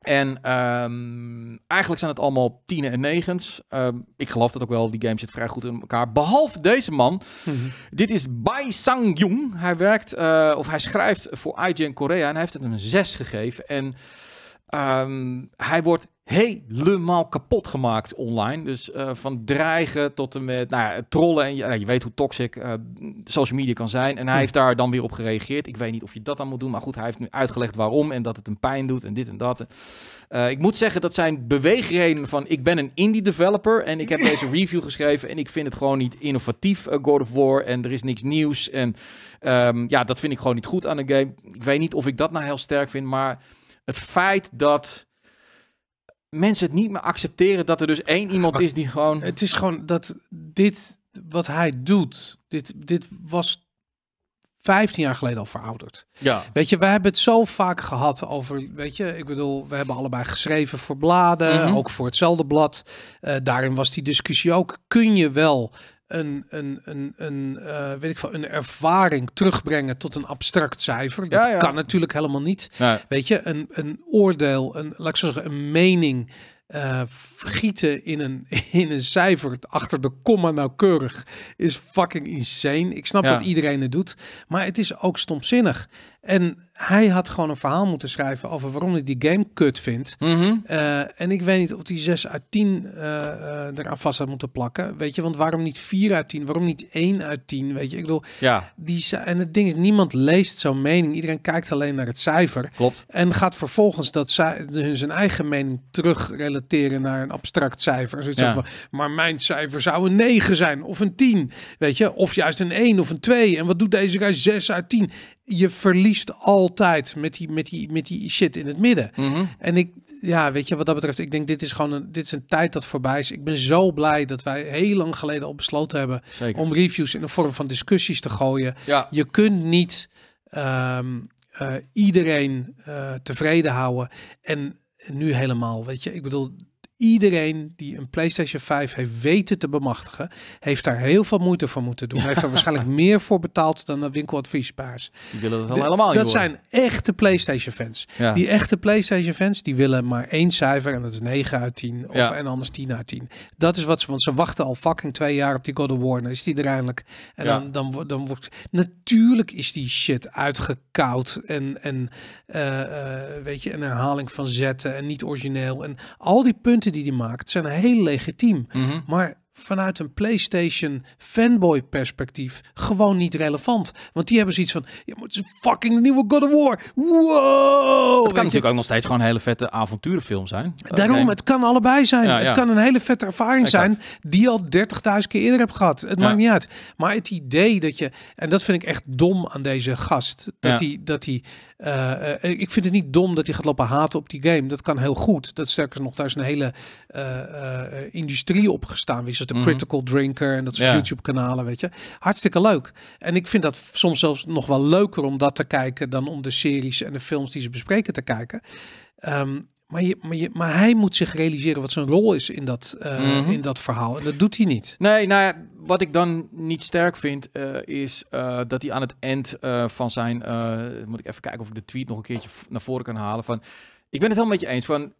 en ehm, eigenlijk zijn het allemaal tienen en negens. Ehm, ik geloof dat ook wel. Die game zit vrij goed in elkaar. Behalve deze man. Mhm. Dit is Bai Sang-jung. Hij werkt, eh, of hij schrijft voor IGN Korea. En hij heeft het een 6 gegeven. En ehm, hij wordt helemaal kapot gemaakt online. Dus eh, van dreigen tot en met nou ja, trollen. En je, nou, je, weet hoe toxic eh, social media kan zijn. En hij hm. heeft daar dan weer op gereageerd. Ik weet niet of je dat dan moet doen. Maar goed, hij heeft nu uitgelegd waarom. En dat het een pijn doet en dit en dat. Eh, ik moet zeggen, dat zijn beweegredenen van... ik ben een indie developer en ik heb deze review geschreven... en ik vind het gewoon niet innovatief, God of War. En er is niks nieuws. En ehm, ja, dat vind ik gewoon niet goed aan een game. Ik weet niet of ik dat nou heel sterk vind, maar... Het feit dat mensen het niet meer accepteren dat er dus één iemand is die gewoon. Het is gewoon dat dit wat hij doet, dit, dit was 15 jaar geleden al verouderd. Ja. Weet je, we hebben het zo vaak gehad over, weet je, ik bedoel, we hebben allebei geschreven voor bladen, mhm. ook voor hetzelfde blad. Eh, daarin was die discussie ook, kun je wel een, een, een, een, eh, weet ik veel, een ervaring terugbrengen tot een abstract cijfer. Dat ja, kan natuurlijk helemaal niet. Weet je, een, een oordeel, een, laat ik zo zeggen, een mening. Uh, gieten in een, in een cijfer achter de komma nauwkeurig is fucking insane. Ik snap dat iedereen het doet, maar het is ook stomzinnig. En hij had gewoon een verhaal moeten schrijven over waarom hij die game kut vindt. Mm en ik weet niet of die 6 uit 10 uh, eh, eh, eraan vast had moeten plakken. Weet je, want waarom niet 4 uit 10? Waarom niet 1 uit 10? Weet je, ik bedoel, ja. die, en het ding is, niemand leest zo'n mening. Iedereen kijkt alleen naar het cijfer. Klopt. En gaat vervolgens dat zijn eigen mening terug relateren naar een abstract cijfer. Zoiets van, maar mijn cijfer zou een 9 zijn of een 10. Weet je, of juist een 1 of een 2. En wat doet deze guy 6 uit 10? je verliest altijd met die, met die, met die shit in het midden. Mhm. En ik, ja, weet je, wat dat betreft, ik denk dit is gewoon een, dit is een tijd dat voorbij is. Ik ben zo blij dat wij heel lang geleden al besloten hebben om reviews in de vorm van discussies te gooien. Ja. Je kunt niet ehm, eh, iedereen eh, tevreden houden. En nu helemaal, weet je, ik bedoel, iedereen die een PlayStation 5 heeft weten te bemachtigen, heeft daar heel veel moeite voor moeten doen. Ja. Heeft er waarschijnlijk meer voor betaald dan een winkeladviesbaars. Die willen dat allemaal Dat zijn echte PlayStation fans. Ja. Die echte PlayStation fans die willen maar één cijfer en dat is 9 uit 10 of ja. en anders 10 uit 10. Dat is wat ze, want ze wachten al fucking twee jaar op die God of War. is die er eindelijk. En dan, dan, dan wordt natuurlijk is die shit uitgekoud en en eh, eh, weet je een herhaling van zetten en niet origineel en al die punten die die hij maakt zijn heel legitiem. Mhm. Maar vanuit een PlayStation fanboy perspectief gewoon niet relevant. Want die hebben zoiets van, je moet het fucking de nieuwe God of War. Wow! Het kan natuurlijk ook nog steeds gewoon een hele vette avonturenfilm zijn. Eh, daarom, het kan allebei zijn. Het kan een hele vette ervaring zijn die al 30.000 keer eerder heb gehad. Het maakt niet uit. Maar het idee dat je, en dat vind ik echt dom aan deze gast, dat hij, dat hij eh, eh, ik vind het niet dom dat hij gaat lopen haten op die game. Dat kan heel goed. Dat sterker nog, daar is een hele eh, industrie opgestaan. Wie is het? De mhm. Critical Drinker en dat soort YouTube-kanalen, weet je. Hartstikke leuk. En ik vind dat soms zelfs nog wel leuker om dat te kijken dan om de series en de films die ze bespreken te kijken. Um, maar, maar, hij moet zich realiseren wat zijn rol is in dat, eh, mhm. in dat verhaal. En dat doet hij niet. Nee, nou ja, wat ik dan niet sterk vind, eh, is eh, dat hij aan het eind van zijn. moet ik even kijken of ik de tweet nog een keertje naar voren kan halen. Van, ik ben het helemaal met je eens. Van,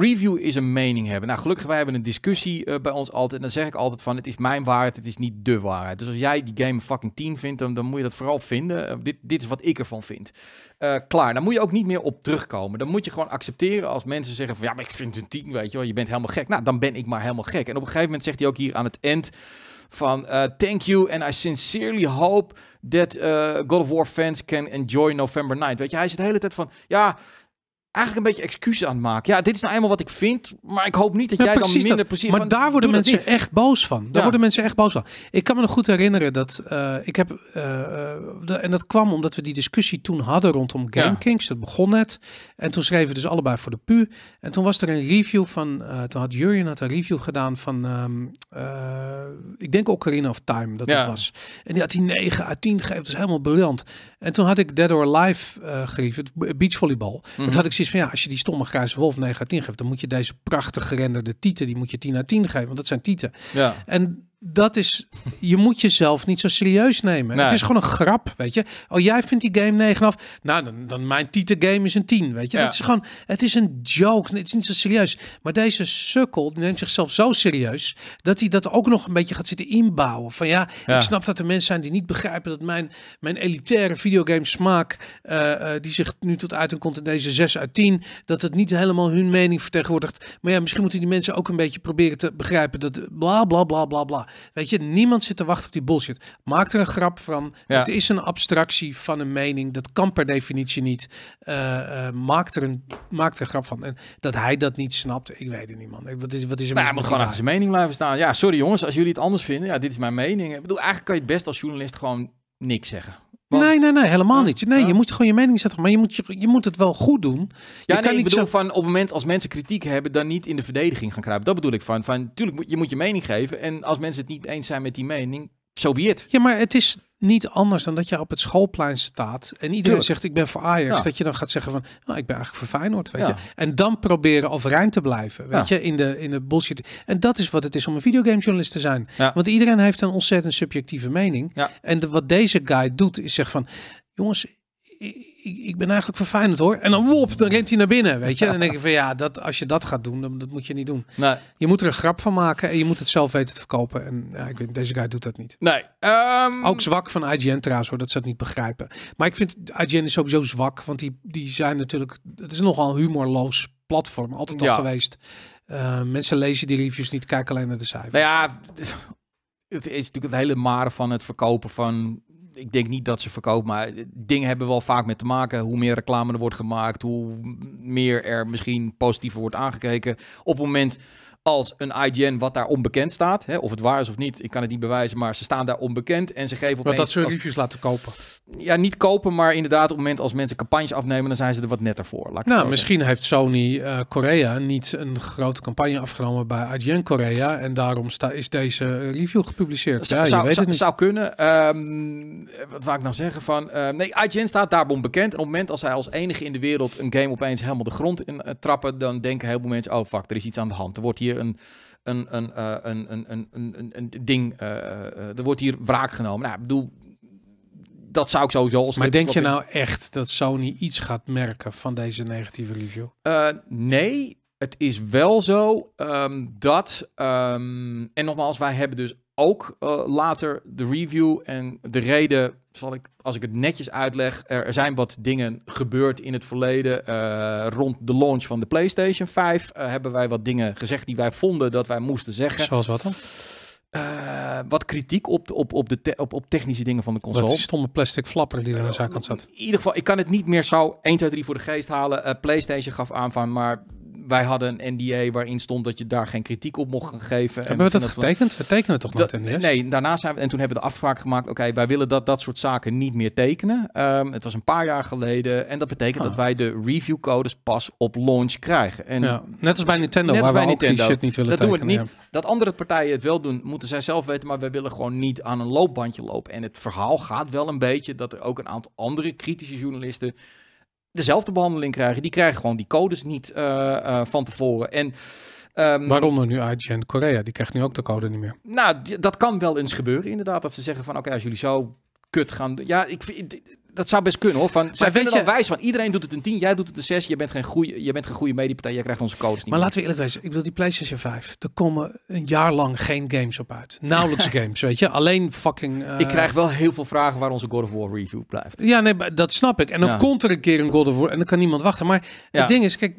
review is een mening hebben. Nou, gelukkig, wij hebben een discussie eh, bij ons altijd. En dan zeg ik altijd van, het is mijn waarheid, het is niet de waarheid. Dus als jij die game fucking 10 vindt, dan, moet je dat vooral vinden. Eh, dit, dit is wat ik ervan vind. Eh, klaar, dan moet je ook niet meer op terugkomen. Dan moet je gewoon accepteren als mensen zeggen van, ja, maar ik vind een 10, weet je wel. Je bent helemaal gek. Nou, dan ben ik maar helemaal gek. En op een gegeven moment zegt hij ook hier aan het eind van thank you and I sincerely hope that God of War fans can enjoy November Night. Weet je, hij zit de hele tijd van ja, eigenlijk een beetje excuses aan maken. Ja, dit is nou eenmaal wat ik vind, maar ik hoop niet dat jij dan minder precies. Maar daar worden mensen echt boos van. Daar worden mensen echt boos van. Ik kan me nog goed herinneren dat eh, ik heb... Eh, eh, de, en dat kwam omdat we die discussie toen hadden rondom Game Ja. Dat begon net. En toen schreven we dus allebei voor de PU. En toen was er een review van... toen had Jurjen had een review gedaan van... Ehm, ik denk Ocarina of Time dat het was. En die had die 9 uit 10 gegeven. Dat is helemaal briljant. En toen had ik Dead or Alive uh, gereview, beachvolleybal. Dat mhm. had ik is van ja, als je die stomme grijze wolf 9 uit 10 geeft, dan moet je deze prachtig gerenderde tieten, die moet je 10 uit 10 geven, want dat zijn tieten. Ja. En dat is, je moet jezelf niet zo serieus nemen. Het is gewoon een grap, weet je. Oh, jij vindt die game negen af. Nou, dan, dan mijn titel game is een 10, weet je. Dat is gewoon, het is een joke. Het is niet zo serieus. Maar deze sukkel neemt zichzelf zo serieus dat hij dat ook nog een beetje gaat zitten inbouwen. Van ja, ik snap dat er mensen zijn die niet begrijpen dat mijn, mijn elitaire videogame smaak, eh, eh, die zich nu tot uiting komt in deze 6 uit 10, dat het niet helemaal hun mening vertegenwoordigt. Maar ja, misschien moeten die mensen ook een beetje proberen te begrijpen dat bla bla bla bla bla weet je, niemand zit te wachten op die bullshit. Maak er een grap van. Het is een abstractie van een mening. Dat kan per definitie niet. Uh, maak, er een, maak er een grap van. dat hij dat niet snapt, ik weet het niet, man. Wat is, wat is er nou, hij moet gewoon achter zijn mening blijven staan. Ja, sorry jongens, als jullie het anders vinden. Ja, dit is mijn mening. Ik bedoel, eigenlijk kan je het best als journalist gewoon niks zeggen. Nee, nee, nee, helemaal niet. Nee, je moet gewoon je mening zetten, maar je moet, je, je moet het wel goed doen. Ja, je nee, kan niet van op het moment als mensen kritiek hebben, dan niet in de verdediging gaan kruipen. Dat bedoel ik van, van tuurlijk, moet, je moet je mening geven. En als mensen het niet eens zijn met die mening, zo so Ja, maar het is niet anders dan dat je op het schoolplein staat en iedereen zegt ik ben voor Ajax. Dat je dan gaat zeggen van nou, ik ben eigenlijk voor Feyenoord, weet je. En dan proberen overeind te blijven, weet je, in de, in de bullshit. En dat is wat het is om een videogamejournalist te zijn. Want iedereen heeft een ontzettend subjectieve mening. En de, wat deze guy doet is zeggen van jongens, ik, ben eigenlijk verfijnd hoor. En dan wop, dan rent hij naar binnen, weet je. En dan denk je van ja, dat, als je dat gaat doen, dan dat moet je niet doen. Nee. Je moet er een grap van maken en je moet het zelf weten te verkopen. En ja, ik weet, deze guy doet dat niet. Nee. Ehm, Ook zwak van IGN trouwens hoor, dat ze dat niet begrijpen. Maar ik vind IGN is sowieso zwak, want die, die zijn natuurlijk... Het is nogal humorloos platform, altijd al geweest. Eh, mensen lezen die reviews niet, kijken alleen naar de cijfers. Nou ja, het is natuurlijk het hele mare van het verkopen van ik denk niet dat ze verkoopt, maar eh, dingen hebben wel vaak met te maken. Hoe meer reclame er wordt gemaakt, hoe meer er misschien positiever wordt aangekeken. Op het moment als een IGN wat daar onbekend staat. Hè, of het waar is of niet, ik kan het niet bewijzen, maar ze staan daar onbekend en ze geven op. dat ze reviews laten kopen. Ja, niet kopen, maar inderdaad op het moment als mensen campagnes afnemen, dan zijn ze er wat netter voor. nou, misschien heeft Sony eh, Korea niet een grote campagne afgenomen bij IGN Korea en daarom is deze review gepubliceerd. Dat zou, het niet. zou kunnen. Ehm, wat wou ik nou zeggen van, ehm, nee, IGN staat daar onbekend. En op het moment als zij als enige in de wereld een game opeens helemaal de grond in eh, trappen, dan denken heel veel mensen, oh fuck, er is iets aan de hand. Er wordt hier een, een, eh, een, een, een, een, een, een ding, eh, eh, er wordt hier wraak genomen. Nou, ik bedoel, dat zou ik sowieso als Maar denk je nou echt dat Sony iets gaat merken van deze negatieve review? nee, het is wel zo ehm, dat... Ehm, en nogmaals, wij hebben dus ook eh, later de review. En de reden zal ik, als ik het netjes uitleg, er, zijn wat dingen gebeurd in het verleden. Eh, rond de launch van de PlayStation 5 eh, hebben wij wat dingen gezegd die wij vonden dat wij moesten zeggen. Zoals wat dan? wat kritiek op, de, op, op, de op, op technische dingen van de console. Dat stomme plastic flapper die er aan de zijkant zat. In ieder geval, ik kan het niet meer zo 1, 2, 3 voor de geest halen. PlayStation gaf aan van, maar wij hadden een NDA waarin stond dat je daar geen kritiek op mocht geven. Hebben we dat, getekend? We tekenen toch nooit een Nee, daarna zijn we, en toen hebben we de afspraak gemaakt, oké, wij willen dat dat soort zaken niet meer tekenen. Ehm, het was een paar jaar geleden en dat betekent dat ah. wij de reviewcodes pas op launch krijgen. En ja, net als bij dus Nintendo, waar wij we Nintendo, shit niet willen dat tekenen, doen we niet. Dat andere partijen het wel doen, moeten zij zelf weten, maar wij willen gewoon niet aan een loopbandje lopen. En het verhaal gaat wel een beetje dat er ook een aantal andere kritische journalisten dezelfde behandeling krijgen. Die krijgen gewoon die codes niet eh, eh, van tevoren. En Um, Waaronder nu IGN Korea, die krijgt nu ook de code niet meer. Nou, dat kan wel eens gebeuren inderdaad, dat ze zeggen van oké, als jullie zo kut gaan... Ja, ik vind, dat zou best kunnen hoor. Van, zij vinden je... wijs van iedereen doet het een 10, jij doet het een 6. Je bent geen goede, je bent geen goede mediepartij, jij krijgt onze codes niet. Maar laten we eerlijk wezen, ik bedoel die PlayStation 5, er komen een jaar lang geen games op uit. Nauwelijks games, weet je. Alleen fucking. Eh, ik krijg wel heel veel vragen waar onze God of War review blijft. Ja, nee, dat snap ik. En dan komt er een keer een God of War en dan kan niemand wachten. Maar het ding is, kijk,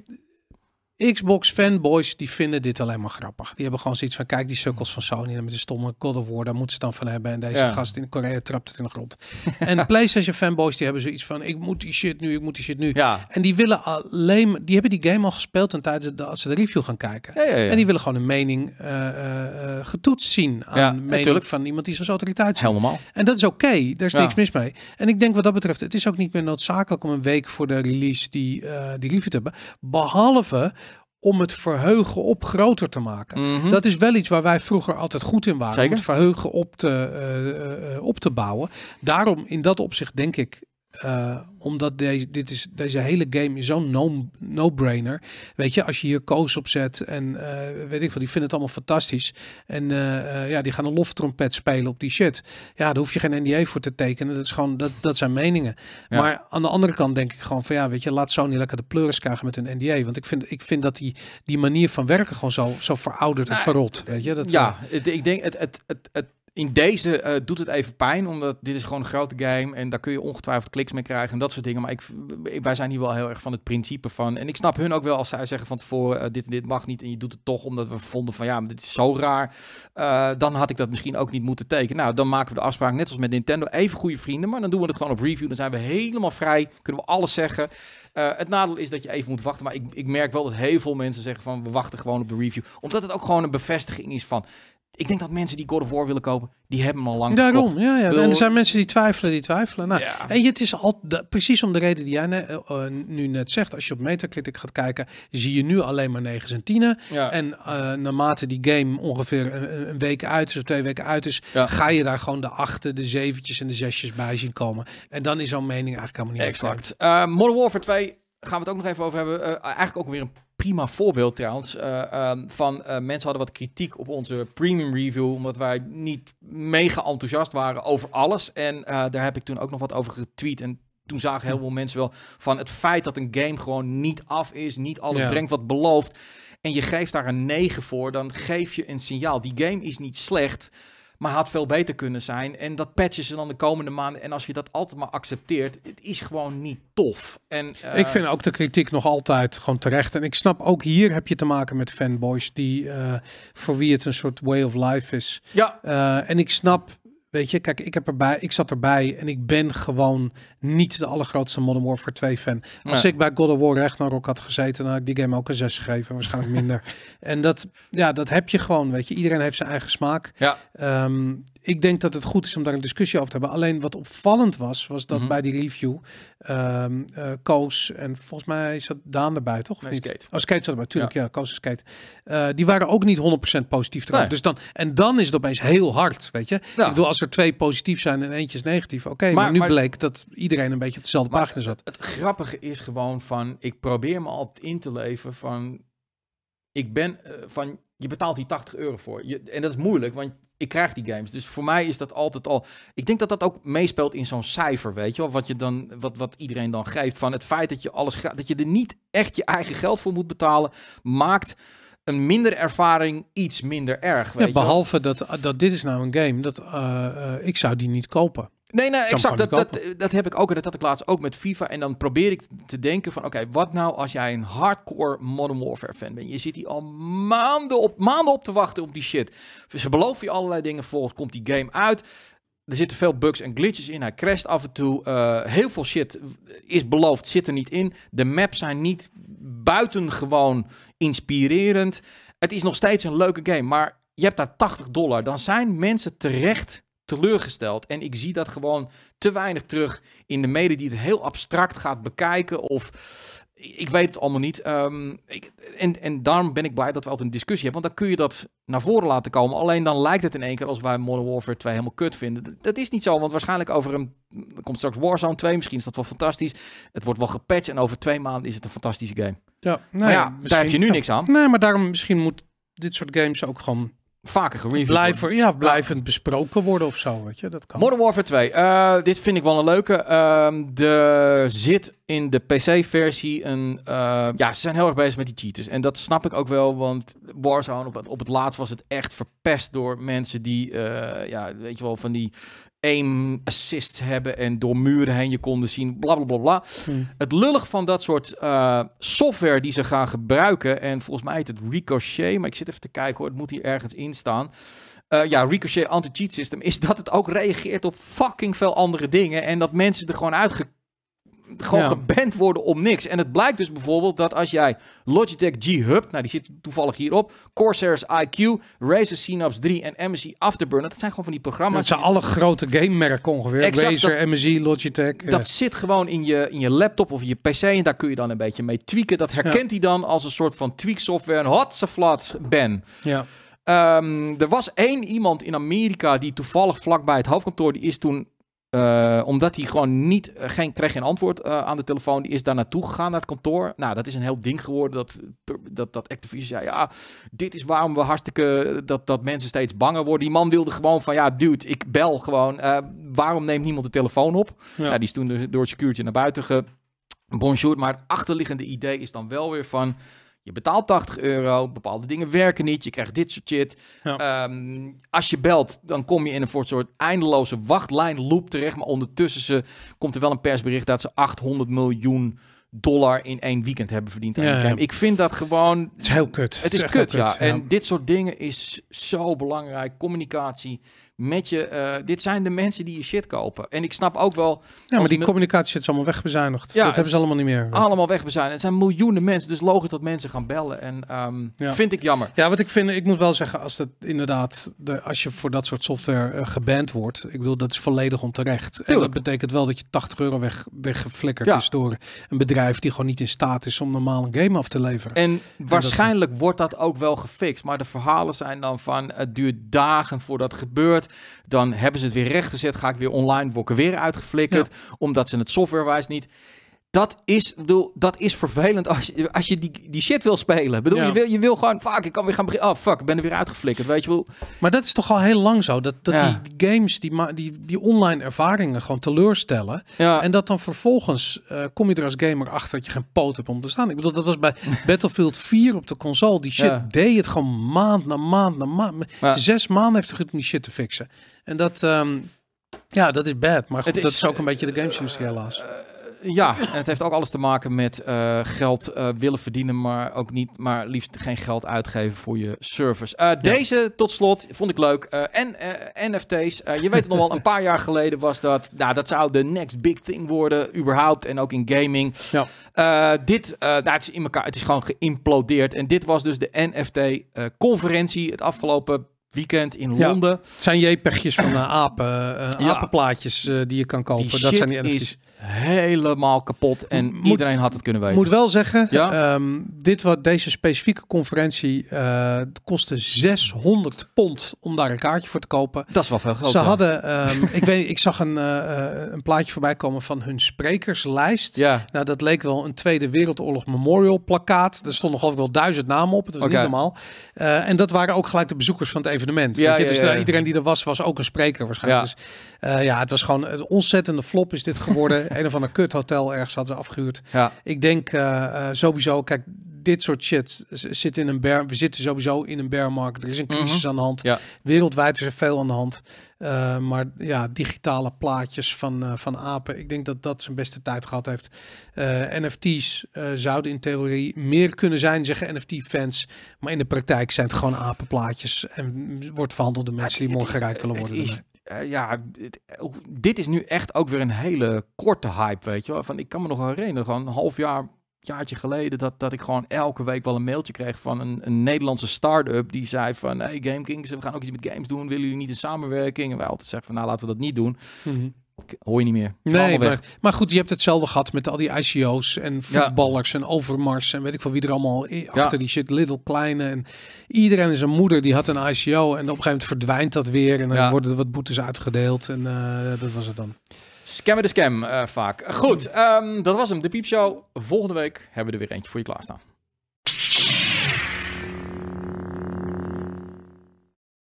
Xbox fanboys die vinden dit alleen maar grappig. Die hebben gewoon zoiets van: kijk, die sukkels van Sony met de stomme God of War, daar moeten ze dan van hebben. En deze gast in Korea trapt het in de grond. en PlayStation fanboys die hebben zoiets van: ik moet die shit nu, ik moet die shit nu. Ja. En die willen alleen, die hebben die game al gespeeld en tijdens dat als ze de review gaan kijken. Ja, en die willen gewoon een mening eh, eh, eh, getoetst zien aan mening van iemand die zo'n autoriteit is. Helemaal. En dat is oké, daar is niks mis mee. En ik denk wat dat betreft, het is ook niet meer noodzakelijk om een week voor de release die, uh, die review te hebben. Behalve om het verheugen op groter te maken. Mhm. Dat is wel iets waar wij vroeger altijd goed in waren. het verheugen op te, eh, eh, eh, op te bouwen. Daarom in dat opzicht denk ik eh, omdat deze, dit is, deze hele game is zo'n no-brainer. weet je, als je hier koos op zet en eh, weet ik veel, die vinden het allemaal fantastisch. En eh, ja, die gaan een loftrompet spelen op die shit. Ja, daar hoef je geen NDA voor te tekenen. Dat, is gewoon, dat, dat zijn meningen. Maar aan de andere kant denk ik gewoon van ja, weet je, laat Sony lekker de pleuris krijgen met een NDA. Want ik vind, ik vind dat die, die manier van werken gewoon zo, zo verouderd en nou, verrot. Weet je? Dat, ja, ik denk het, het, het, het in deze eh, doet het even pijn, omdat dit is gewoon een grote game en daar kun je ongetwijfeld kliks mee krijgen en dat soort dingen. Maar ik, eh, wij zijn hier wel heel erg van het principe van. En ik snap hun ook wel als zij zeggen van tevoren, eh, dit en dit mag niet en je doet het toch omdat we vonden van ja, maar dit is zo raar. dan had ik dat misschien ook niet moeten tekenen. Nou, dan maken we de afspraak net als met Nintendo, even goede vrienden, maar dan doen we het gewoon op review. Dan zijn we helemaal vrij, kunnen we alles zeggen. het nadeel is dat je even moet wachten, maar ik, ik merk wel dat heel veel mensen zeggen van we wachten gewoon op de review. Omdat het ook gewoon een bevestiging is van ik denk dat mensen die God of War willen kopen, die hebben hem al lang Daarom, ja. ja. En er zijn mensen die twijfelen, die twijfelen. Nou, ja. En het is al de, precies om de reden die jij eh, eh, nu net zegt. Als je op Metacritic gaat kijken, zie je nu alleen maar 9 en 10. Ja. En eh, naarmate die game ongeveer een, week uit is of twee weken uit is, ga je daar gewoon de achten, de zeventjes en de zesjes bij zien komen. En dan is zo'n mening eigenlijk helemaal niet exact. Uh, Modern Warfare 2 gaan we het ook nog even over hebben. eigenlijk ook weer een prima voorbeeld trouwens. Eh, ehm, van eh, mensen hadden wat kritiek op onze premium review. Omdat wij niet mega enthousiast waren over alles. En eh, daar heb ik toen ook nog wat over getweet. En toen zagen hm. heel veel mensen wel van het feit dat een game gewoon niet af is. Niet alles brengt wat belooft. En je geeft daar een 9 voor. Dan geef je een signaal. Die game is niet slecht. Maar had veel beter kunnen zijn. En dat patchen ze dan de komende maanden. En als je dat altijd maar accepteert, het is gewoon niet tof. En, eh, Ik vind ook de kritiek nog altijd gewoon terecht. En ik snap ook hier heb je te maken met fanboys die eh, voor wie het een soort way of life is. Ja. Eh, en ik snap Weet je, kijk, ik, heb erbij, ik zat erbij en ik ben gewoon niet de allergrootste Modern Warfare 2 fan. Als ik bij God of War Rock had gezeten, dan had ik die game ook een 6 gegeven, waarschijnlijk minder. en dat, ja, dat heb je gewoon, weet je. Iedereen heeft zijn eigen smaak. Ja. Ehm, ik denk dat het goed is om daar een discussie over te hebben. Alleen wat opvallend was, was dat mhm. bij die review um, Koos en volgens mij zat Daan erbij, toch? als nee, Skate. Oh, Skate zat erbij, tuurlijk. Ja, Koos en Skate. Eh, die waren ook niet 100% positief trouwens. Dus dan, en dan is het opeens heel hard, weet je. Ik bedoel, als er twee positief zijn en eentje is negatief, oké. maar, nu bleek dat iedereen een beetje op dezelfde pagina zat. Het, het grappige is gewoon van, ik probeer me altijd in te leven van... Ik ben eh, van, je betaalt die 80 euro voor. Je, en dat is moeilijk, want ik krijg die games. Dus voor mij is dat altijd al. Ik denk dat dat ook meespeelt in zo'n cijfer, weet je wel? Wat, je dan, wat, wat iedereen dan geeft. Van het feit dat je alles dat je er niet echt je eigen geld voor moet betalen, maakt een minder ervaring iets minder erg. Weet ja, behalve wel? dat, dat dit is nou een game dat eh, eh, ik zou die niet kopen. Nee, nee, exact. Dat, dat, dat heb ik ook. En dat had ik laatst ook met FIFA. En dan probeer ik te denken van... Oké, wat nou als jij een hardcore Modern Warfare fan bent? Je zit hier al maanden op, maanden op te wachten op die shit. Dus ze beloven je allerlei dingen. Vervolgens komt die game uit. Er zitten veel bugs en glitches in. Hij crasht af en toe. Eh, heel veel shit is beloofd, zit er niet in. De maps zijn niet buitengewoon inspirerend. Het is nog steeds een leuke game, maar je hebt daar 80 dollar. Dan zijn mensen terecht teleurgesteld. En ik zie dat gewoon te weinig terug in de mede die het heel abstract gaat bekijken. Of ik weet het allemaal niet. Ehm, ik, en, en daarom ben ik blij dat we altijd een discussie hebben. Want dan kun je dat naar voren laten komen. Alleen dan lijkt het in één keer als wij Modern Warfare 2 helemaal kut vinden. Dat is niet zo, want waarschijnlijk over een... Er komt straks Warzone 2, misschien is dat wel fantastisch. Het wordt wel gepatcht en over twee maanden is het een fantastische game. Ja, nou maar ja, daar heb je nu niks aan. Nee, maar daarom misschien moet dit soort games ook gewoon vaker gereviewd Ja, blijvend besproken worden of zo. Weet je? Dat kan. Modern Warfare 2. Eh, dit vind ik wel een leuke. Ehm, de zit in de PC-versie een... Eh, ja, ze zijn heel erg bezig met die cheaters. En dat snap ik ook wel, want Warzone op het, op het laatst was het echt verpest door mensen die... Eh, ja, weet je wel, van die aim assists hebben en door muren heen je konden zien, bla bla bla, bla. Hmm. Het lullig van dat soort eh, software die ze gaan gebruiken, en volgens mij heet het Ricochet, maar ik zit even te kijken hoor, het moet hier ergens in staan. ja, Ricochet anti-cheat system, is dat het ook reageert op fucking veel andere dingen en dat mensen er gewoon uitgekomen gewoon ja. geband worden om niks. En het blijkt dus bijvoorbeeld dat als jij Logitech G-Hub, nou die zit toevallig hierop, Corsair's IQ, Razer Synapse 3 en MSI Afterburner, dat zijn gewoon van die programma's. Dat zijn alle grote gamemerken ongeveer. Exact, Razer, dat, MSI, Logitech. Dat eh. zit gewoon in je, in je laptop of in je PC en daar kun je dan een beetje mee tweaken. Dat herkent hij dan als een soort van tweak software, een hotse flats ben. Ja. Ehm, er was één iemand in Amerika die toevallig vlakbij het hoofdkantoor, die is toen eh, omdat hij gewoon niet, eh, geen, kreeg geen antwoord eh, aan de telefoon. Die is daar naartoe gegaan, naar het kantoor. Nou, dat is een heel ding geworden. Dat, dat, dat Activision zei, ja, dit is waarom we hartstikke, dat, dat mensen steeds banger worden. Die man wilde gewoon van, ja, dude, ik bel gewoon. waarom neemt niemand de telefoon op? Ja. Nou, die is toen door het security naar buiten ge... Bonjour, maar het achterliggende idee is dan wel weer van... Je betaalt 80 euro, bepaalde dingen werken niet, je krijgt dit soort shit. Ehm, als je belt, dan kom je in een soort eindeloze wachtlijn loop terecht. Maar ondertussen ze, komt er wel een persbericht dat ze 800 miljoen dollar in één weekend hebben verdiend. Aan ja, Ik vind dat gewoon... Het is heel kut. Het is, kut, ja. En dit soort dingen is zo belangrijk. Communicatie met je. Eh, dit zijn de mensen die je shit kopen. En ik snap ook wel. Ja, maar die communicatie is allemaal wegbezuinigd. dat hebben ze allemaal niet meer. Allemaal wegbezuinigd. Het zijn miljoenen mensen. Dus logisch dat mensen gaan bellen. En ehm, vind ik jammer. Ja, wat ik vind, ik moet wel zeggen, als het inderdaad, de, als je voor dat soort software uh, geband wordt, ik bedoel, dat is volledig onterecht. En dat betekent wel dat je 80 euro weg, weggeflikkerd is door een bedrijf die gewoon niet in staat is om normaal een game af te leveren. En, en waarschijnlijk wordt dat ook wel gefixt. Maar de verhalen zijn dan van het duurt dagen voordat het gebeurt dan hebben ze het weer rechtgezet, ga ik weer online, worden weer uitgeflikkerd, omdat ze het softwarewijs niet dat is, bedoel, dat is vervelend als je, als je die, die shit wil spelen. Bedoel, je, wil, je wil gewoon, fuck, ik kan weer gaan beginnen. Oh, fuck, ik ben er weer uitgeflikkerd, weet je wel. Maar dat is toch al heel lang zo, dat, dat die games, die, die, die online ervaringen gewoon teleurstellen. Ja. En dat dan vervolgens eh, kom je er als gamer achter dat je geen poot hebt om te staan. Ik bedoel, dat was bij Battlefield 4 op de console. Die shit deed het gewoon maand na maand na maand. Zes maanden heeft het goed om die shit te fixen. En dat... Ehm, ja, dat is bad. Maar goed, dat is ook een beetje de gamesindustrie helaas. Eh, eh, ja, en het heeft ook alles te maken met eh, geld eh, willen verdienen, maar ook niet, maar liefst geen geld uitgeven voor je service. deze tot slot vond ik leuk. en NFT's. je weet nog wel, een paar jaar geleden was dat. Nou, dat zou de next big thing worden, überhaupt. En ook in gaming. Ja. dit, nou, het is in elkaar, het is gewoon geïmplodeerd. En dit was dus de NFT-conferentie het afgelopen weekend in Londen. Het zijn JPEG'jes van uh, apen, uh, apenplaatjes die je kan kopen. dat zijn die NFT's helemaal kapot en iedereen had het kunnen weten. Moet wel zeggen, ehm, dit wat deze specifieke conferentie eh, kostte 600 pond om daar een kaartje voor te kopen. Dat is wel veel geld. Ze hadden, ehm, ik weet, ik zag een, eh, eh, een plaatje voorbij komen van hun sprekerslijst. Ja. Nou, dat leek wel een Tweede Wereldoorlog Memorial plakkaat. Er stonden geloof ik wel duizend namen op. Dat niet normaal. en dat waren ook gelijk de bezoekers van het evenement. Ja, dus iedereen die er was, was ook een spreker waarschijnlijk. Dus ja, het was gewoon een ontzettende flop is dit geworden. een of ander kuthotel ergens hadden ze afgehuurd. Ja. Ik denk eh, eh, sowieso, kijk, dit soort shit zit in een bear. We zitten sowieso in een bear Er is een crisis mhm. aan de hand. Ja. Wereldwijd is er veel aan de hand. Eh, maar ja, digitale plaatjes van, van apen. Ik denk dat dat zijn beste tijd gehad heeft. NFT's zouden in theorie meer kunnen zijn, zeggen NFT-fans. Maar in de praktijk zijn het gewoon apenplaatjes. En wordt verhandeld door mensen die morgen rijk willen worden. Eh, ja, dit, is nu echt ook weer een hele korte hype, weet je wel. Van, ik kan me nog herinneren, van een half jaar, jaartje geleden, dat, dat ik gewoon elke week wel een mailtje kreeg van een, een Nederlandse start-up die zei van, hey Gamekings, we gaan ook iets met games doen, willen jullie niet in samenwerking? En wij altijd zeggen van, nou laten we dat niet doen. Mm hoor je niet meer. Nee, maar, maar, goed, je hebt hetzelfde gehad met al die ICO's en voetballers en Overmars en weet ik veel wie er allemaal achter die shit, Little Kleine. En iedereen is een moeder, die had een ICO en op een gegeven moment verdwijnt dat weer en dan worden er wat boetes uitgedeeld en eh, dat was het dan. Scammer de scam eh, vaak. Goed, ehm, dat was hem, de Piepshow. Volgende week hebben we er weer eentje voor je klaarstaan.